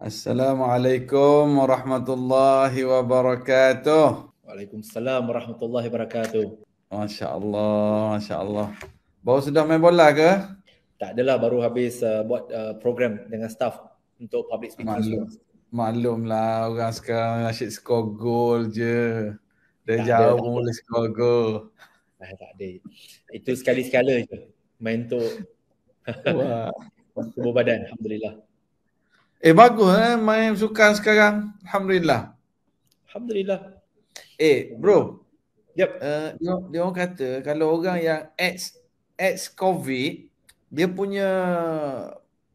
Assalamualaikum warahmatullahi wabarakatuh. Waalaikumsalam warahmatullahi wabarakatuh. Masya-Allah, masya-Allah. Baru sudah main bola ke? Tak adalah baru habis uh, buat uh, program dengan staff untuk public speaking. Maklum. Maklumlah orang sekarang asyik skor gol je. Dia tak jauh boleh skor gol. Ah, tak ada. Itu sekali-sekala je. Main untuk tubuh badan. Alhamdulillah. Eh bagus eh main sukan sekarang. Alhamdulillah. Alhamdulillah. Eh bro. Yep. Uh, eh, yep. Dia, orang kata kalau orang yang ex ex covid dia punya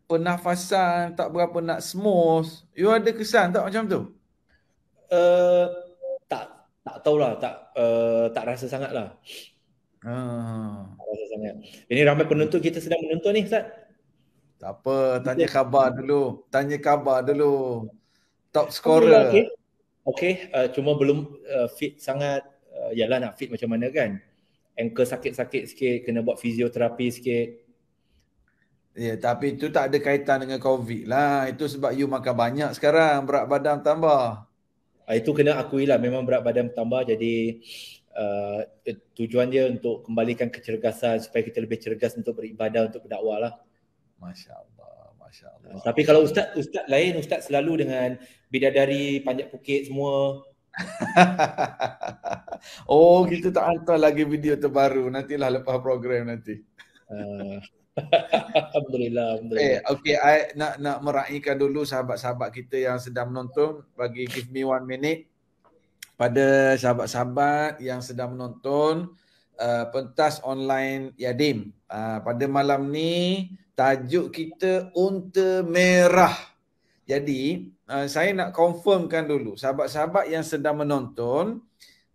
pernafasan tak berapa nak smooth. You ada kesan tak macam tu? Uh, tak tak tahulah tak uh, tak rasa sangatlah. Ah. Rasa sangat. Ini ramai penonton kita sedang menonton ni Ustaz. Tak apa, tanya khabar dulu. Tanya khabar dulu. Top scorer. Okey. Okay. Uh, cuma belum uh, fit sangat. Uh, yalah nak fit macam mana kan? Ankle sakit-sakit sikit, kena buat fizioterapi sikit. Ya, yeah, tapi itu tak ada kaitan dengan COVID lah. Itu sebab you makan banyak sekarang, berat badan tambah. Ah, itu kena akui lah. Memang berat badan tambah jadi uh, tujuan dia untuk kembalikan kecergasan supaya kita lebih cergas untuk beribadah untuk berdakwah lah. Masya Allah, Masya Allah. Uh, tapi kalau ustaz ustaz lain ustaz selalu dengan bidadari panjat pukit semua. oh kita tak hantar lagi video terbaru nantilah lepas program nanti. Uh, alhamdulillah, alhamdulillah. Eh, okay, I nak nak meraihkan dulu sahabat-sahabat kita yang sedang menonton bagi give me one minute pada sahabat-sahabat yang sedang menonton uh, pentas online Yadim. Uh, pada malam ni tajuk kita Unta Merah. Jadi uh, saya nak confirmkan dulu sahabat-sahabat yang sedang menonton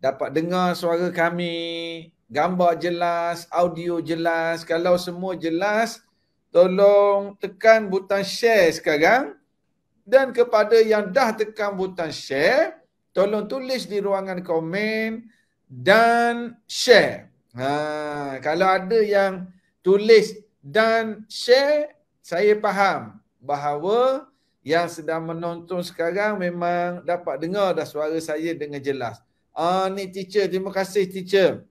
dapat dengar suara kami, gambar jelas, audio jelas. Kalau semua jelas, tolong tekan butang share sekarang. Dan kepada yang dah tekan butang share, tolong tulis di ruangan komen dan share. Ha, kalau ada yang tulis dan share, saya faham bahawa yang sedang menonton sekarang memang dapat dengar dah suara saya dengan jelas. Ah, ni teacher, terima kasih teacher.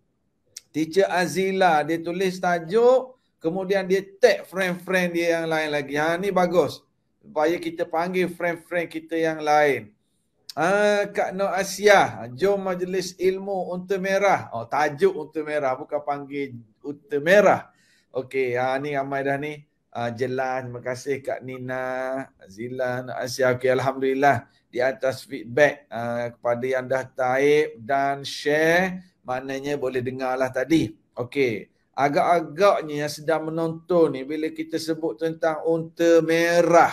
Teacher Azila, dia tulis tajuk, kemudian dia tag friend-friend dia yang lain lagi. Ha, ni bagus. Supaya kita panggil friend-friend kita yang lain. Uh, Kak No Asia, Jom Majlis Ilmu Unta Merah. Oh, tajuk Unta Merah bukan panggil Unta Merah. Okey, uh, ni ramai dah ni. Uh, jelas, terima kasih Kak Nina, Zila, No Asia. Okey, Alhamdulillah di atas feedback uh, kepada yang dah taip dan share. Maknanya boleh dengar lah tadi. Okey, agak-agaknya yang sedang menonton ni bila kita sebut tentang Unta Merah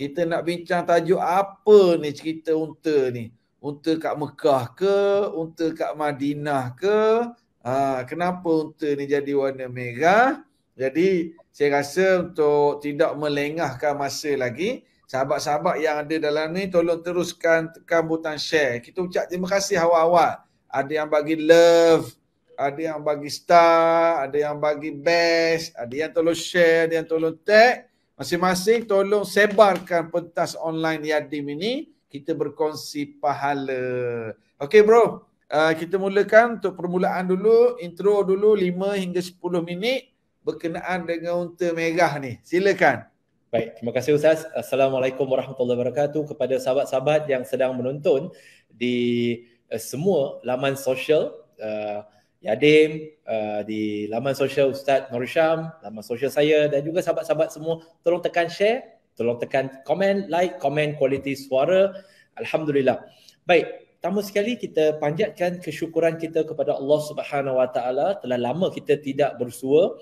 kita nak bincang tajuk apa ni cerita unta ni? Unta kat Mekah ke? Unta kat Madinah ke? Ha, kenapa unta ni jadi warna merah? Jadi saya rasa untuk tidak melengahkan masa lagi, sahabat-sahabat yang ada dalam ni tolong teruskan tekan butang share. Kita ucap terima kasih awal-awal. Ada yang bagi love, ada yang bagi star, ada yang bagi best, ada yang tolong share, ada yang tolong tag masing-masing tolong sebarkan pentas online Yadim ini kita berkongsi pahala. Okey bro, uh, kita mulakan untuk permulaan dulu, intro dulu 5 hingga 10 minit berkenaan dengan unta merah ni. Silakan. Baik, terima kasih Ustaz. Assalamualaikum warahmatullahi wabarakatuh kepada sahabat-sahabat yang sedang menonton di uh, semua laman sosial uh, Yadim uh, di laman sosial Ustaz Norisham, laman sosial saya dan juga sahabat-sahabat semua tolong tekan share, tolong tekan komen, like, komen kualiti suara. Alhamdulillah. Baik, pertama sekali kita panjatkan kesyukuran kita kepada Allah Subhanahu Wa Taala telah lama kita tidak bersua,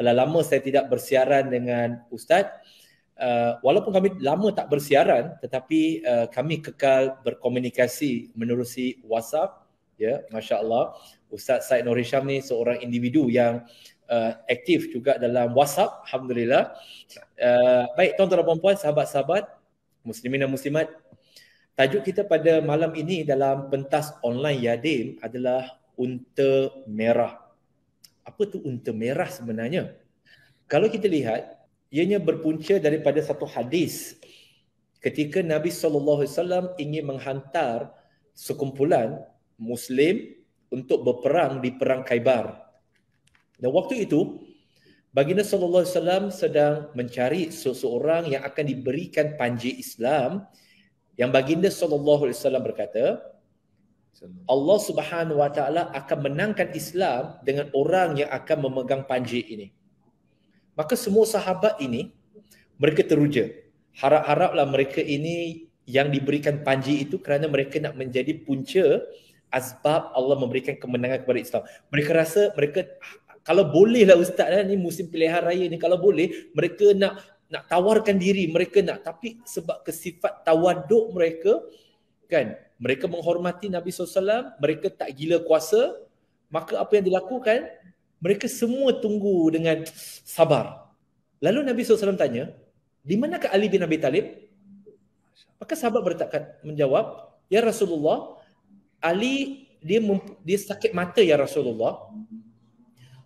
telah lama saya tidak bersiaran dengan Ustaz. Uh, walaupun kami lama tak bersiaran tetapi uh, kami kekal berkomunikasi menerusi WhatsApp ya yeah, masya-Allah Ustaz Said Nur Hisham ni seorang individu yang uh, aktif juga dalam WhatsApp alhamdulillah. Uh, baik tuan-tuan dan puan-puan sahabat-sahabat muslimin dan muslimat tajuk kita pada malam ini dalam pentas online Yadim adalah unta merah. Apa tu unta merah sebenarnya? Kalau kita lihat ianya berpunca daripada satu hadis ketika Nabi sallallahu alaihi ingin menghantar sekumpulan muslim untuk berperang di perang Kaibar. Dan waktu itu baginda sallallahu alaihi wasallam sedang mencari seseorang yang akan diberikan panji Islam yang baginda sallallahu alaihi wasallam berkata Allah Subhanahu wa taala akan menangkan Islam dengan orang yang akan memegang panji ini. Maka semua sahabat ini mereka teruja. Harap-haraplah mereka ini yang diberikan panji itu kerana mereka nak menjadi punca asbab Allah memberikan kemenangan kepada Islam. Mereka rasa mereka kalau bolehlah ustaz lah, ni musim pilihan raya ni kalau boleh mereka nak nak tawarkan diri mereka nak tapi sebab kesifat tawaduk mereka kan mereka menghormati Nabi SAW mereka tak gila kuasa maka apa yang dilakukan mereka semua tunggu dengan sabar lalu Nabi SAW tanya di manakah Ali bin Abi Talib maka sahabat bertakat menjawab ya Rasulullah Ali dia dia sakit mata ya Rasulullah.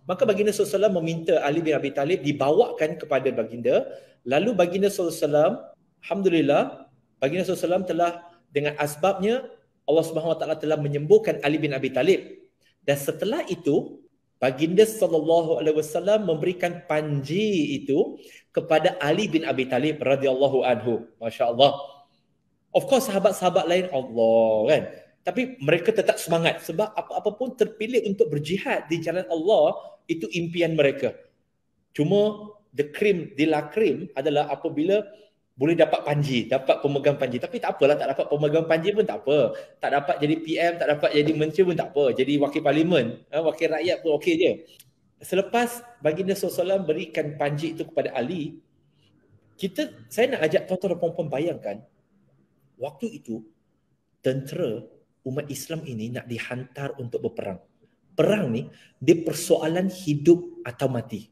Maka baginda SAW meminta Ali bin Abi Talib dibawakan kepada baginda. Lalu baginda SAW, Alhamdulillah, baginda SAW telah dengan asbabnya Allah Subhanahu Wa Taala telah menyembuhkan Ali bin Abi Talib. Dan setelah itu, baginda sallallahu alaihi wasallam memberikan panji itu kepada Ali bin Abi Talib radhiyallahu anhu. Masya-Allah. Of course sahabat-sahabat lain Allah kan tapi mereka tetap semangat sebab apa-apa pun terpilih untuk berjihad di jalan Allah itu impian mereka. Cuma the cream di la cream adalah apabila boleh dapat panji, dapat pemegang panji. Tapi tak apalah, tak dapat pemegang panji pun tak apa. Tak dapat jadi PM, tak dapat jadi menteri pun tak apa. Jadi wakil parlimen, eh, wakil rakyat pun okey je. Selepas baginda SAW berikan panji itu kepada Ali, kita saya nak ajak tuan-tuan dan puan-puan bayangkan, waktu itu, tentera umat Islam ini nak dihantar untuk berperang. Perang ni dia persoalan hidup atau mati.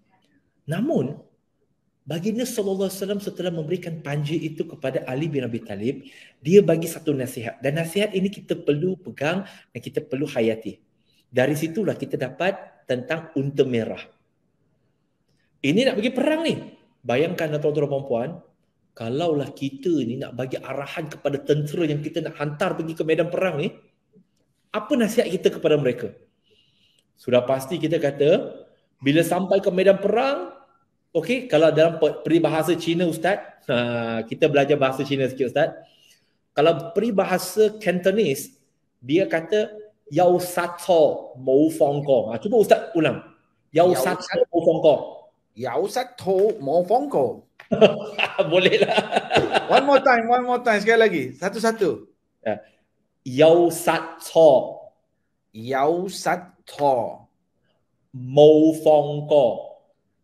Namun baginda sallallahu alaihi wasallam setelah memberikan panji itu kepada Ali bin Abi Talib, dia bagi satu nasihat dan nasihat ini kita perlu pegang dan kita perlu hayati. Dari situlah kita dapat tentang unta merah. Ini nak pergi perang ni. Bayangkan tuan-tuan dan puan-puan, kalaulah kita ni nak bagi arahan kepada tentera yang kita nak hantar pergi ke medan perang ni, apa nasihat kita kepada mereka? Sudah pasti kita kata, bila sampai ke medan perang, okey, kalau dalam peribahasa Cina Ustaz, ha, kita belajar bahasa Cina sikit Ustaz, kalau peribahasa Cantonese, dia kata, Yau sato mou fong kong. Ha, cuba Ustaz ulang. Yau sato mou fong kong. Yau sato mou fong kong. Boleh lah. one more time, one more time. Sekali lagi. Satu-satu. Yeah. Yau sat to. Yau sat to. Mou fong ko.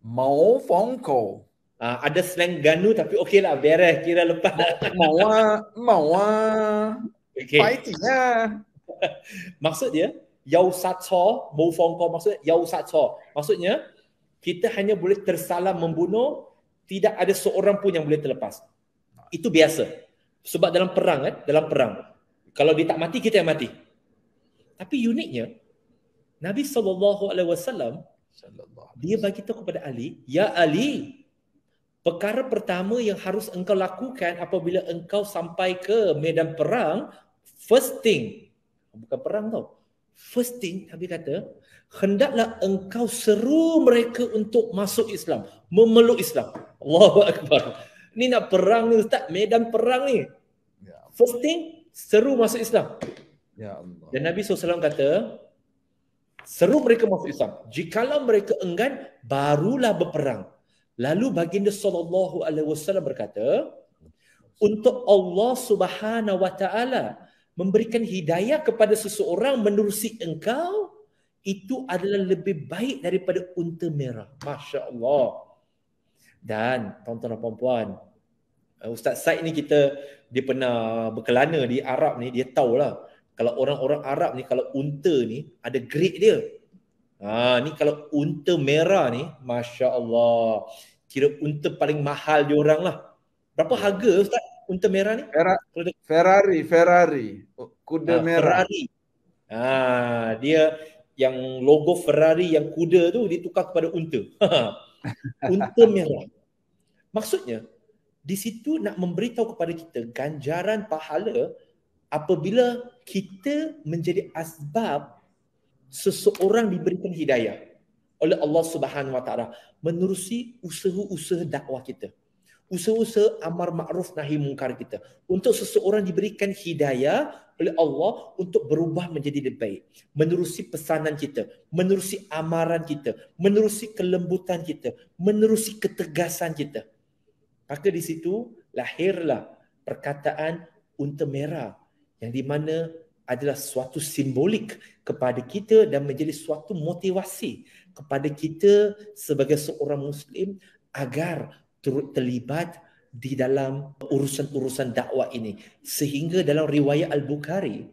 Mou fong ko. Uh, ah, ada slang ganu tapi okey lah. Beres. Kira lepas. Mau ah. Mau ah. Okay. Fighting lah. Maksud dia, Yau sat to. Mou fong ko. maksudnya Yau sat to. Maksudnya, kita hanya boleh tersalah membunuh tidak ada seorang pun yang boleh terlepas. Itu biasa. Sebab dalam perang eh, dalam perang. Kalau dia tak mati kita yang mati. Tapi uniknya Nabi saw. dia bagi tahu kepada Ali, "Ya Ali, perkara pertama yang harus engkau lakukan apabila engkau sampai ke medan perang, first thing, bukan perang tau. First thing Nabi kata, hendaklah engkau seru mereka untuk masuk Islam, memeluk Islam. Allahu akbar. Ni nak perang ni ustaz, medan perang ni. Ya. First thing, seru masuk Islam. Ya Dan Nabi SAW kata, seru mereka masuk Islam. Jikalau mereka enggan, barulah berperang. Lalu baginda sallallahu alaihi wasallam berkata, untuk Allah Subhanahu wa taala memberikan hidayah kepada seseorang menerusi engkau itu adalah lebih baik daripada unta merah. Masya Allah. Dan tuan-tuan dan puan-puan, eh, Ustaz Said ni kita, dia pernah berkelana di Arab ni, dia tahulah. Kalau orang-orang Arab ni, kalau unta ni, ada grade dia. Ha, ni kalau unta merah ni, Masya Allah. Kira unta paling mahal dia orang lah. Berapa ya. harga Ustaz unta merah ni? Ferrari, Ferrari. Oh, kuda ha, merah. Ferrari. Ha, dia, yang logo Ferrari yang kuda tu ditukar kepada unta. unta merah. Maksudnya di situ nak memberitahu kepada kita ganjaran pahala apabila kita menjadi asbab seseorang diberikan hidayah oleh Allah Subhanahu Wa Taala menerusi usaha-usaha dakwah kita usaha-usaha amar ma'ruf nahi mungkar kita. Untuk seseorang diberikan hidayah oleh Allah untuk berubah menjadi lebih baik. Menerusi pesanan kita, menerusi amaran kita, menerusi kelembutan kita, menerusi ketegasan kita. Maka di situ lahirlah perkataan unta merah yang di mana adalah suatu simbolik kepada kita dan menjadi suatu motivasi kepada kita sebagai seorang Muslim agar turut terlibat di dalam urusan-urusan dakwah ini sehingga dalam riwayat al-Bukhari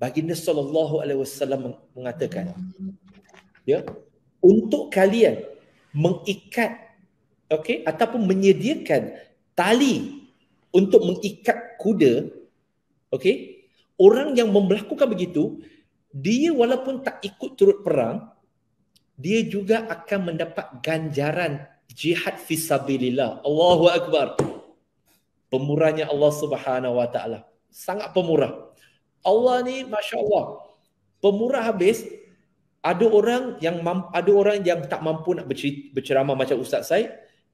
baginda sallallahu alaihi wasallam mengatakan ya untuk kalian mengikat okey ataupun menyediakan tali untuk mengikat kuda okey orang yang melakukan begitu dia walaupun tak ikut turut perang dia juga akan mendapat ganjaran jihad fi sabilillah. Allahu akbar. Pemurahnya Allah Subhanahu wa taala. Sangat pemurah. Allah ni masya-Allah. Pemurah habis ada orang yang ada orang yang tak mampu nak berceramah macam ustaz Said.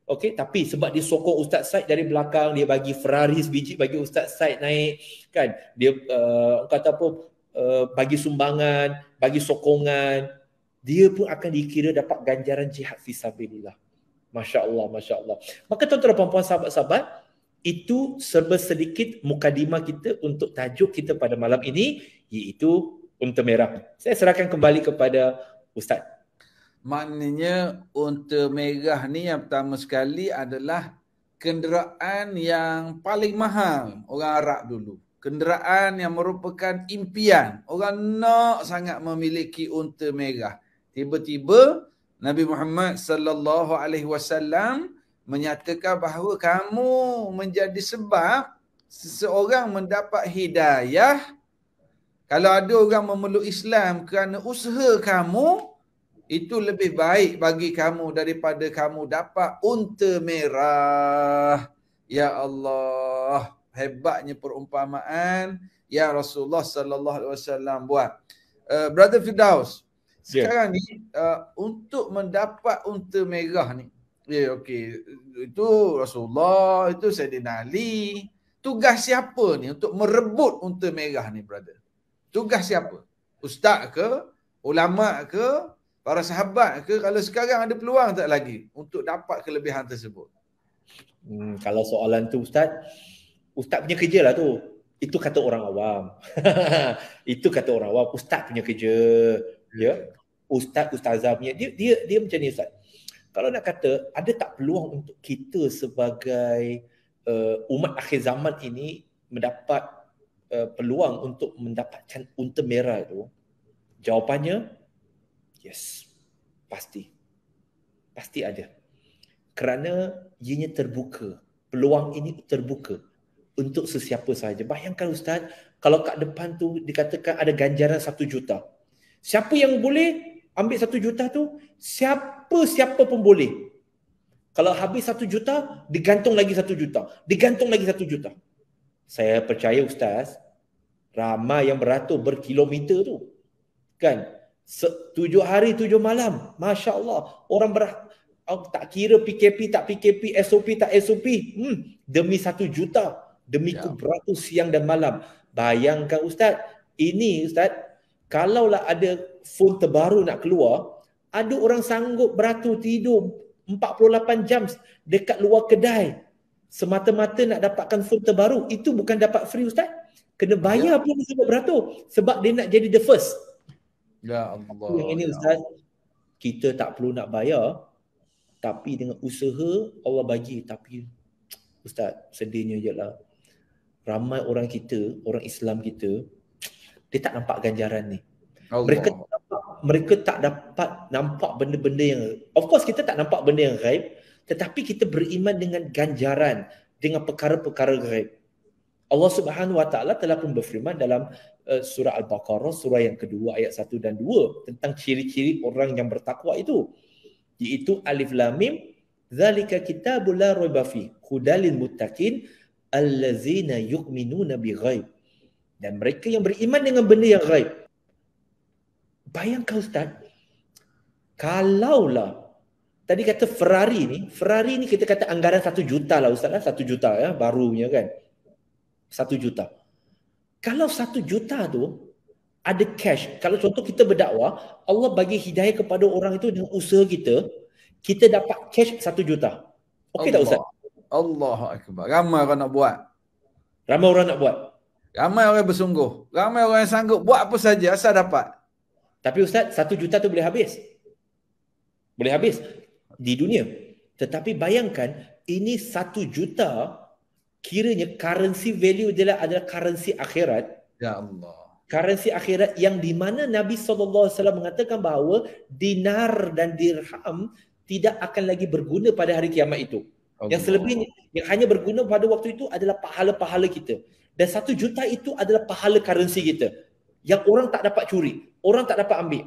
Okey, tapi sebab dia sokong Ustaz Said dari belakang, dia bagi Ferrari biji, bagi Ustaz Said naik, kan? Dia uh, kata apa, uh, bagi sumbangan, bagi sokongan, dia pun akan dikira dapat ganjaran jihad fi sabilillah. Masya Allah, Masya Allah. Maka tuan-tuan perempuan sahabat-sahabat, itu serba sedikit mukadimah kita untuk tajuk kita pada malam ini iaitu unta merah. Saya serahkan kembali kepada Ustaz. Maknanya unta merah ni yang pertama sekali adalah kenderaan yang paling mahal orang Arab dulu. Kenderaan yang merupakan impian. Orang nak sangat memiliki unta merah. Tiba-tiba Nabi Muhammad sallallahu alaihi wasallam menyatakan bahawa kamu menjadi sebab seseorang mendapat hidayah kalau ada orang memeluk Islam kerana usaha kamu itu lebih baik bagi kamu daripada kamu dapat unta merah ya Allah hebatnya perumpamaan ya Rasulullah sallallahu alaihi wasallam buat uh, brother Firdaus Ya. sekarang yeah. ni uh, untuk mendapat unta merah ni ya yeah, okey itu Rasulullah itu Saidina Ali tugas siapa ni untuk merebut unta merah ni brother tugas siapa ustaz ke ulama ke para sahabat ke kalau sekarang ada peluang tak lagi untuk dapat kelebihan tersebut hmm kalau soalan tu ustaz ustaz punya kerja lah tu itu kata orang awam itu kata orang awam ustaz punya kerja ya yeah ustaz ustazah punya dia dia dia macam ni ustaz kalau nak kata ada tak peluang untuk kita sebagai uh, umat akhir zaman ini mendapat uh, peluang untuk mendapatkan unta merah itu jawapannya yes pasti pasti ada kerana ianya terbuka peluang ini terbuka untuk sesiapa sahaja bayangkan ustaz kalau kat depan tu dikatakan ada ganjaran satu juta Siapa yang boleh ambil satu juta tu siapa-siapa pun boleh. Kalau habis satu juta, digantung lagi satu juta. Digantung lagi satu juta. Saya percaya Ustaz, ramai yang beratur berkilometer tu. Kan? Tujuh hari, tujuh malam. Masya Allah. Orang ber, oh, tak kira PKP, tak PKP, SOP, tak SOP. Hmm, demi satu juta. Demi ya. beratur siang dan malam. Bayangkan Ustaz, ini Ustaz, kalaulah ada phone terbaru nak keluar, ada orang sanggup beratur tidur 48 jam dekat luar kedai semata-mata nak dapatkan phone terbaru. Itu bukan dapat free Ustaz. Kena bayar ya. pun sanggup beratur sebab dia nak jadi the first. Ya Allah. Yang ini ya Ustaz, ya kita tak perlu nak bayar tapi dengan usaha Allah bagi tapi Ustaz sedihnya je lah ramai orang kita, orang Islam kita dia tak nampak ganjaran ni. Allah. Mereka tak dapat, mereka tak dapat nampak benda-benda yang of course kita tak nampak benda yang gaib tetapi kita beriman dengan ganjaran dengan perkara-perkara gaib. Allah Subhanahu Wa Taala telah pun berfirman dalam uh, surah Al-Baqarah surah yang kedua ayat satu dan dua tentang ciri-ciri orang yang bertakwa itu iaitu alif lam mim zalika kitabul la raiba fi hudalil muttaqin allazina yu'minuna bighaib dan mereka yang beriman dengan benda yang gaib. Bayangkan Ustaz, kalaulah tadi kata Ferrari ni, Ferrari ni kita kata anggaran satu juta lah Ustaz lah, satu juta ya, barunya kan. Satu juta. Kalau satu juta tu ada cash, kalau contoh kita berdakwah, Allah bagi hidayah kepada orang itu dengan usaha kita, kita dapat cash satu juta. Okey tak Ustaz? Allah Akbar. Ramai orang nak buat. Ramai orang nak buat. Ramai orang bersungguh. Ramai orang yang sanggup buat apa saja asal dapat. Tapi Ustaz, satu juta tu boleh habis. Boleh habis di dunia. Tetapi bayangkan ini satu juta kiranya currency value dia adalah currency akhirat. Ya Allah. Currency akhirat yang di mana Nabi SAW mengatakan bahawa dinar dan dirham tidak akan lagi berguna pada hari kiamat itu. Allah. Yang selebihnya, yang hanya berguna pada waktu itu adalah pahala-pahala kita. Dan satu juta itu adalah pahala currency kita. Yang orang tak dapat curi. Orang tak dapat ambil.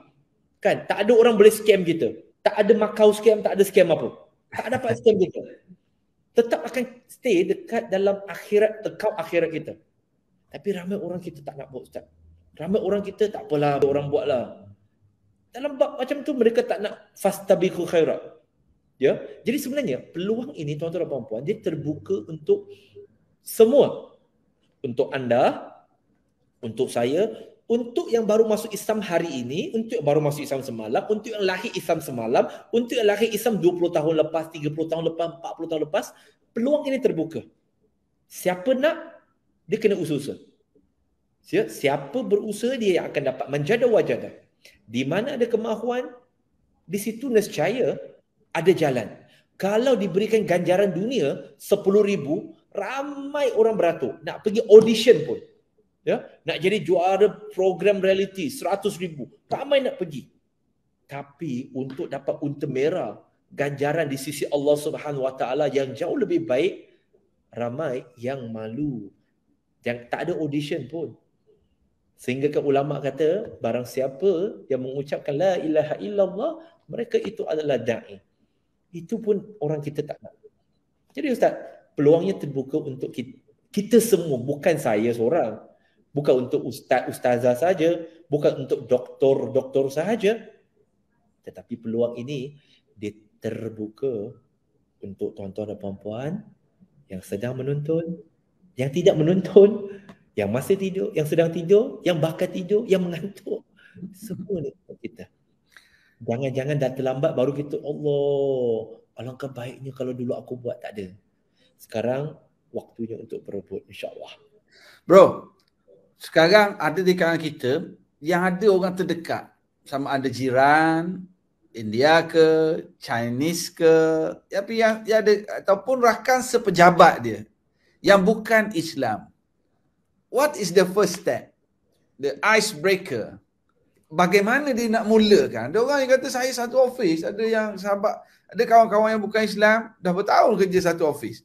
Kan? Tak ada orang boleh scam kita. Tak ada makau scam, tak ada scam apa. Tak dapat scam kita. Tetap akan stay dekat dalam akhirat, account akhirat kita. Tapi ramai orang kita tak nak buat Ustaz. Ramai orang kita tak apalah orang buatlah. Dalam bab macam tu mereka tak nak fastabiqul khairat. Ya. Jadi sebenarnya peluang ini tuan-tuan dan puan-puan dia terbuka untuk semua untuk anda, untuk saya, untuk yang baru masuk Islam hari ini, untuk yang baru masuk Islam semalam, untuk yang lahir Islam semalam, untuk yang lahir Islam 20 tahun lepas, 30 tahun lepas, 40 tahun lepas, peluang ini terbuka. Siapa nak, dia kena usaha. Ya, siapa berusaha, dia yang akan dapat menjadi wajadah. Di mana ada kemahuan, di situ nescaya ada jalan. Kalau diberikan ganjaran dunia, 10 ribu, ramai orang beratur nak pergi audition pun ya nak jadi juara program reality 100 ribu ramai nak pergi tapi untuk dapat unta merah ganjaran di sisi Allah Subhanahu Wa Taala yang jauh lebih baik ramai yang malu yang tak ada audition pun sehingga ke ulama kata barang siapa yang mengucapkan la ilaha illallah mereka itu adalah dai itu pun orang kita tak nak jadi ustaz peluangnya terbuka untuk kita, kita semua bukan saya seorang bukan untuk ustaz ustazah saja bukan untuk doktor doktor saja tetapi peluang ini dia terbuka untuk tuan-tuan dan puan-puan yang sedang menonton yang tidak menonton yang masih tidur yang sedang tidur yang bakal tidur yang mengantuk semua ni kita jangan-jangan dah terlambat baru kita Allah alangkah baiknya kalau dulu aku buat tak ada sekarang waktunya untuk berebut insyaAllah. Bro, sekarang ada di kalangan kita yang ada orang terdekat. Sama ada jiran, India ke, Chinese ke, tapi yang, yang ada ataupun rakan sepejabat dia yang bukan Islam. What is the first step? The icebreaker. Bagaimana dia nak mulakan? Ada orang yang kata saya satu office, ada yang sahabat, ada kawan-kawan yang bukan Islam, dah bertahun kerja satu office.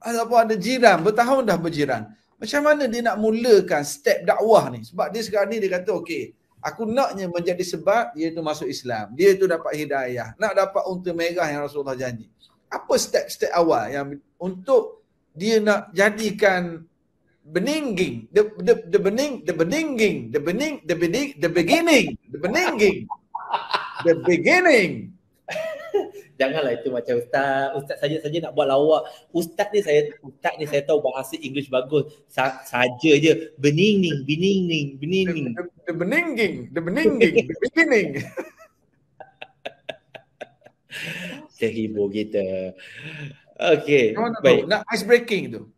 Apa ada jiran, bertahun dah berjiran. Macam mana dia nak mulakan step dakwah ni? Sebab dia sekarang ni dia kata, okey, aku naknya menjadi sebab dia tu masuk Islam. Dia tu dapat hidayah. Nak dapat unta merah yang Rasulullah janji. Apa step-step awal yang untuk dia nak jadikan beningging? the, the, the bening, the beningging the bening, the bening, the beginning, the beningging The beginning janganlah itu macam ustaz ustaz saja saja nak buat lawak ustaz ni saya ustaz ni saya tahu bahasa English bagus Sa- saja je beningning beningning beningning the, the, the beningging the beningging the beginning kita okey baik nak ice breaking tu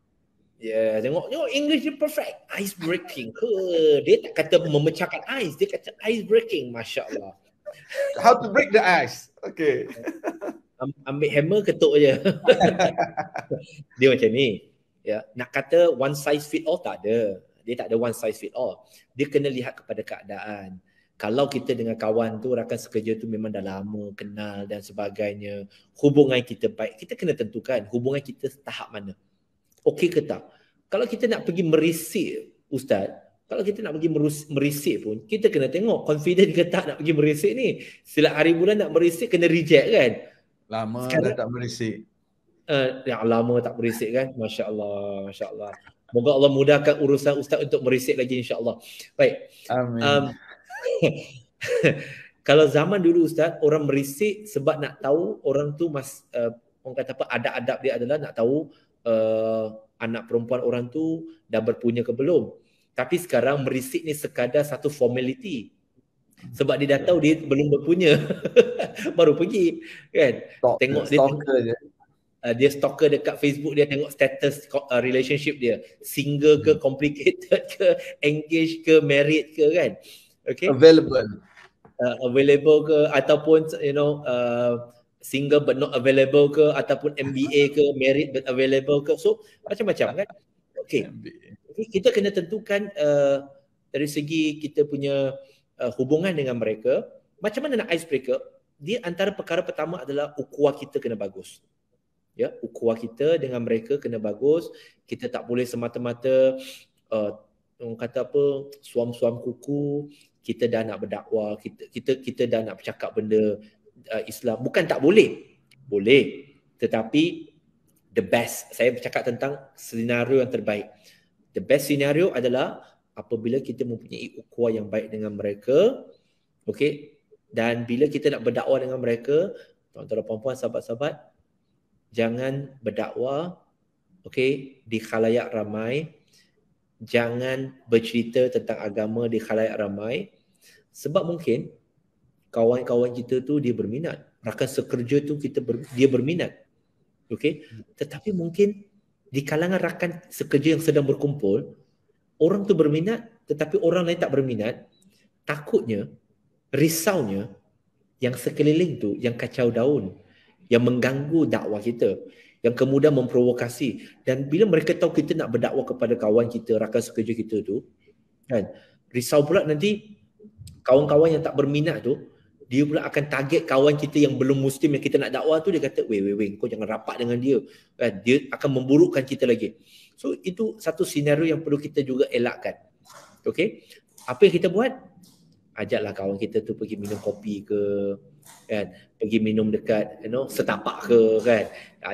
Ya, yeah, tengok. Tengok English dia perfect. Ice breaking. Ke, dia tak kata memecahkan ice. Dia kata ice breaking. Masya Allah. How to break the ice. Okay. ambil hammer ketuk je. dia macam ni. Ya, nak kata one size fit all tak ada. Dia tak ada one size fit all. Dia kena lihat kepada keadaan. Kalau kita dengan kawan tu, rakan sekerja tu memang dah lama kenal dan sebagainya. Hubungan kita baik. Kita kena tentukan hubungan kita tahap mana. Okey ke tak? Kalau kita nak pergi merisik, Ustaz, kalau kita nak pergi merisik pun, kita kena tengok confident ke tak nak pergi merisik ni. Setiap hari bulan nak merisik, kena reject kan? Lama Sekarang, tak berisik. Uh, ya lama tak berisik kan. Masya-Allah, masya-Allah. Moga Allah mudahkan urusan ustaz untuk berisik lagi insya-Allah. Baik. Amin. Um, kalau zaman dulu ustaz, orang merisik sebab nak tahu orang tu mas uh, orang kata apa adab-adab dia adalah nak tahu uh, anak perempuan orang tu dah berpunya ke belum. Tapi sekarang merisik ni sekadar satu formality sebab dia dah tahu dia belum berpunya baru pergi kan Stalk, tengok dia stalker dia dia. Uh, dia stalker dekat Facebook dia tengok status uh, relationship dia single ke hmm. complicated ke engaged ke married ke kan okay available uh, available ke ataupun you know uh, single but not available ke ataupun MBA ke married but available ke so macam-macam kan okay kita kena tentukan uh, dari segi kita punya uh, hubungan dengan mereka, macam mana nak ice breaker? Dia antara perkara pertama adalah ukuah kita kena bagus. Ya, ukuah kita dengan mereka kena bagus. Kita tak boleh semata-mata uh, orang kata apa suam-suam kuku kita dah nak berdakwah, kita kita kita dah nak bercakap benda uh, Islam. Bukan tak boleh. Boleh. Tetapi the best saya bercakap tentang senario yang terbaik. The best senario adalah apabila kita mempunyai ukhuwah yang baik dengan mereka okey dan bila kita nak berdakwah dengan mereka tuan-tuan dan puan-puan sahabat-sahabat jangan berdakwah okey di khalayak ramai jangan bercerita tentang agama di khalayak ramai sebab mungkin kawan-kawan kita tu dia berminat rakan sekerja tu kita ber, dia berminat okey tetapi mungkin di kalangan rakan sekerja yang sedang berkumpul orang tu berminat tetapi orang lain tak berminat takutnya risaunya yang sekeliling tu yang kacau daun yang mengganggu dakwah kita yang kemudian memprovokasi dan bila mereka tahu kita nak berdakwah kepada kawan kita rakan sekerja kita tu kan risau pula nanti kawan-kawan yang tak berminat tu dia pula akan target kawan kita yang belum muslim yang kita nak dakwah tu dia kata weh weh weh kau jangan rapat dengan dia kan, dia akan memburukkan kita lagi So itu satu senario yang perlu kita juga elakkan. Okay. Apa yang kita buat? Ajaklah kawan kita tu pergi minum kopi ke kan pergi minum dekat you know setapak ke kan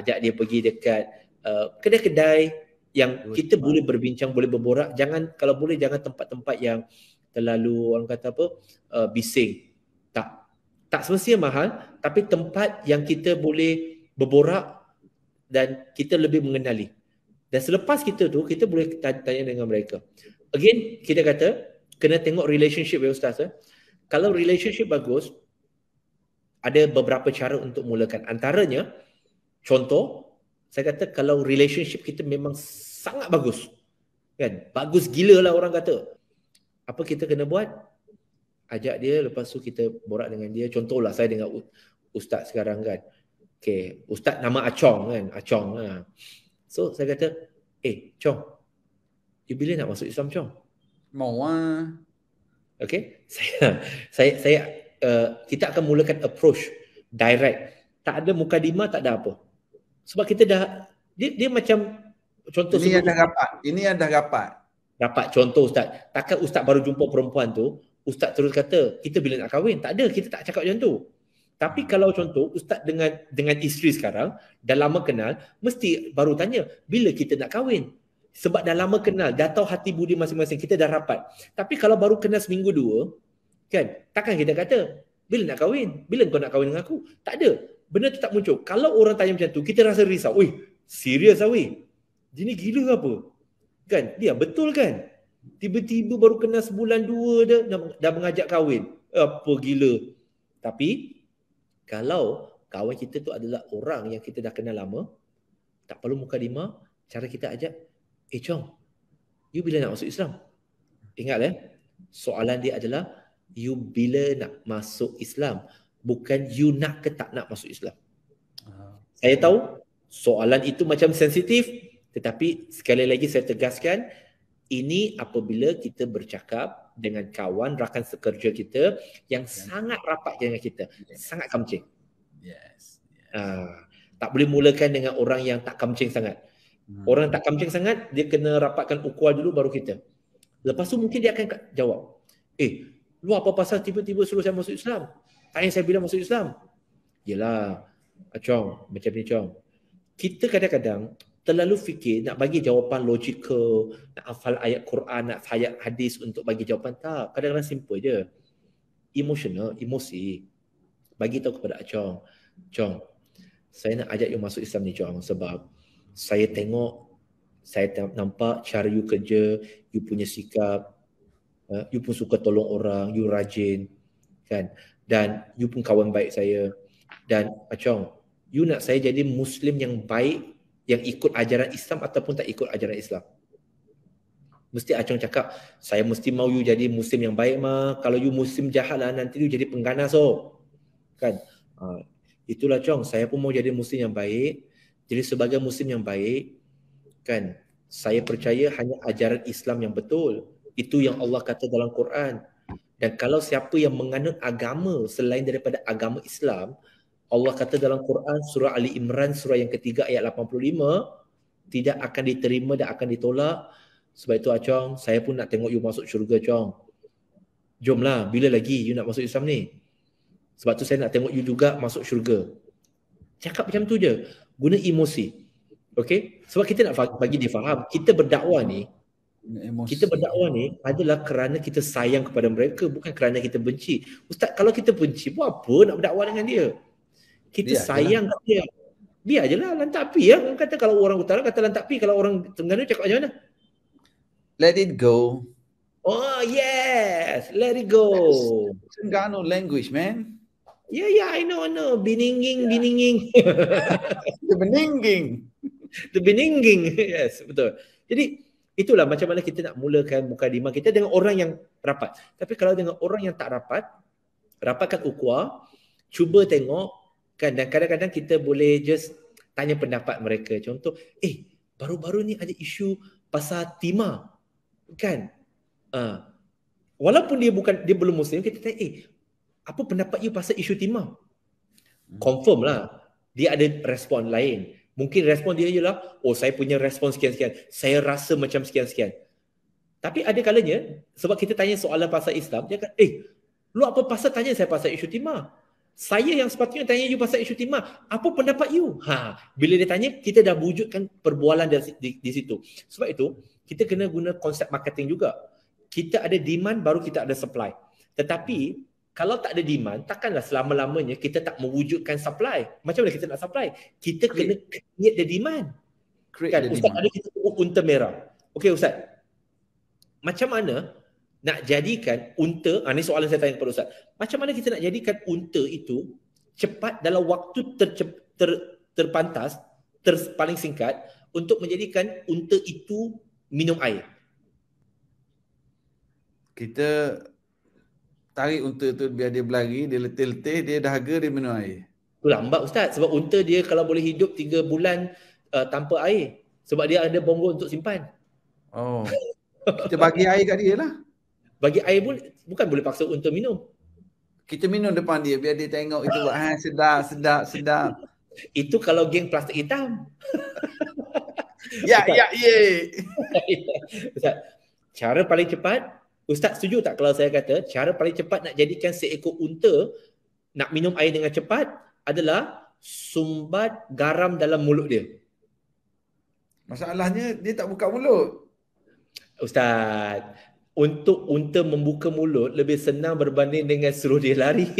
ajak dia pergi dekat uh, kedai-kedai yang Good kita boleh berbincang boleh berborak jangan kalau boleh jangan tempat-tempat yang terlalu orang kata apa uh, bising tak tak semestinya mahal tapi tempat yang kita boleh berborak dan kita lebih mengenali dan selepas kita tu, kita boleh tanya dengan mereka. Again, kita kata, kena tengok relationship ya Ustaz. Eh? Kalau relationship bagus, ada beberapa cara untuk mulakan. Antaranya, contoh, saya kata kalau relationship kita memang sangat bagus. Kan? Bagus gila lah orang kata. Apa kita kena buat? Ajak dia, lepas tu kita borak dengan dia. Contohlah saya dengan Ustaz sekarang kan. Okay, Ustaz nama Achong kan. Achong. Ha. So saya kata, eh Chong, you bila nak masuk Islam Chong? Mau ah. Okay, saya, saya, saya uh, kita akan mulakan approach direct. Tak ada muka mukadima, tak ada apa. Sebab kita dah, dia, dia macam contoh. Ini yang dah rapat, ini yang dah rapat. Dapat contoh Ustaz. Takkan Ustaz baru jumpa perempuan tu, Ustaz terus kata, kita bila nak kahwin? Tak ada, kita tak cakap macam tu. Tapi kalau contoh ustaz dengan dengan isteri sekarang dah lama kenal, mesti baru tanya bila kita nak kahwin. Sebab dah lama kenal, dah tahu hati budi masing-masing, kita dah rapat. Tapi kalau baru kenal seminggu dua, kan? Takkan kita kata, bila nak kahwin? Bila kau nak kahwin dengan aku? Tak ada. Benda tu tak muncul. Kalau orang tanya macam tu, kita rasa risau. Ah, weh, serius lah weh. Dia gila ke apa? Kan? Dia betul kan? Tiba-tiba baru kenal sebulan dua dah, dah mengajak kahwin. Apa gila? Tapi kalau kawan kita tu adalah orang yang kita dah kenal lama, tak perlu muka lima, cara kita ajak, eh Chong, you bila nak masuk Islam? Ingat eh, soalan dia adalah, you bila nak masuk Islam? Bukan you nak ke tak nak masuk Islam. Aha. Saya tahu, soalan itu macam sensitif, tetapi sekali lagi saya tegaskan, ini apabila kita bercakap dengan kawan rakan sekerja kita yang yes. Ya. sangat rapat dengan kita yes. sangat kamcing yes, yes. Uh, tak boleh mulakan dengan orang yang tak kamcing sangat hmm. orang tak kamcing sangat dia kena rapatkan ukuah dulu baru kita lepas tu mungkin dia akan jawab eh lu apa pasal tiba-tiba suruh saya masuk Islam Tak tanya saya bila masuk Islam yelah Acong, ah, macam ni Acong. Kita kadang-kadang terlalu fikir nak bagi jawapan logikal, nak hafal ayat Quran, nak hayat hadis untuk bagi jawapan. Tak, kadang-kadang simple je. Emotional, emosi. Bagi tahu kepada Chong, Chong, saya nak ajak you masuk Islam ni Chong sebab saya tengok, saya nampak cara you kerja, you punya sikap, eh, you pun suka tolong orang, you rajin. kan? Dan you pun kawan baik saya. Dan ah, Chong, you nak saya jadi Muslim yang baik yang ikut ajaran Islam ataupun tak ikut ajaran Islam. Mesti Acong cakap, saya mesti mau you jadi muslim yang baik mah. Kalau you muslim jahat lah, nanti you jadi pengganas oh. Kan? Uh, itulah Cong, saya pun mau jadi muslim yang baik. Jadi sebagai muslim yang baik, kan? Saya percaya hanya ajaran Islam yang betul. Itu yang Allah kata dalam Quran. Dan kalau siapa yang menganut agama selain daripada agama Islam, Allah kata dalam Quran surah Ali Imran surah yang ketiga ayat 85 tidak akan diterima dan akan ditolak. Sebab itu Acong, ah, saya pun nak tengok you masuk syurga Acong. Jomlah, bila lagi you nak masuk Islam ni? Sebab tu saya nak tengok you juga masuk syurga. Cakap macam tu je. Guna emosi. Okay? Sebab kita nak bagi dia faham. Kita berdakwah ni, emosi. kita berdakwah ni adalah kerana kita sayang kepada mereka. Bukan kerana kita benci. Ustaz, kalau kita benci, buat apa nak berdakwah dengan dia? kita biar lah. sayang jelah. dia. Biar je lah, lantak pi ya. Orang kata kalau orang utara kata lantak pi, kalau orang Terengganu cakap macam mana? Let it go. Oh yes, let it go. Terengganu language man. Yeah, yeah, I know, I know. Bininging, yeah. bininging. The bininging. The bininging, yes, betul. Jadi, itulah macam mana kita nak mulakan muka lima kita dengan orang yang rapat. Tapi kalau dengan orang yang tak rapat, rapatkan ukuah, cuba tengok kan kadang-kadang kita boleh just tanya pendapat mereka contoh eh baru-baru ni ada isu pasal timah kan uh, walaupun dia bukan dia belum muslim kita tanya eh apa pendapat you pasal isu timah hmm. confirm lah dia ada respon lain mungkin respon dia ialah oh saya punya respon sekian-sekian saya rasa macam sekian-sekian tapi ada kalanya sebab kita tanya soalan pasal Islam dia kata eh lu apa pasal tanya saya pasal isu timah saya yang sepatutnya tanya you pasal isu timah. Apa pendapat you? Ha, bila dia tanya, kita dah wujudkan perbualan di, di, di situ. Sebab itu, kita kena guna konsep marketing juga. Kita ada demand, baru kita ada supply. Tetapi, kalau tak ada demand, takkanlah selama-lamanya kita tak mewujudkan supply. Macam mana kita nak supply? Kita Create. kena create the demand. Create kan? the Ustaz demand. ada kita unta merah. Okay, Ustaz. Macam mana nak jadikan unta, ha, ni soalan saya tanya kepada Ustaz. Macam mana kita nak jadikan unta itu cepat dalam waktu tercep, ter, terpantas, ter, paling singkat untuk menjadikan unta itu minum air? Kita tarik unta itu biar dia berlari, dia letih-letih, dia dahaga, dia minum air. Itu lambat Ustaz. Sebab unta dia kalau boleh hidup 3 bulan uh, tanpa air. Sebab dia ada bonggol untuk simpan. Oh. Kita bagi air kat dia lah bagi air pun bukan boleh paksa unta minum. Kita minum depan dia biar dia tengok itu ha sedap sedap sedap. itu kalau geng plastik hitam. ya ya ye. Ustaz, cara paling cepat Ustaz setuju tak kalau saya kata cara paling cepat nak jadikan seekor unta nak minum air dengan cepat adalah sumbat garam dalam mulut dia. Masalahnya dia tak buka mulut. Ustaz, untuk unta membuka mulut lebih senang berbanding dengan suruh dia lari.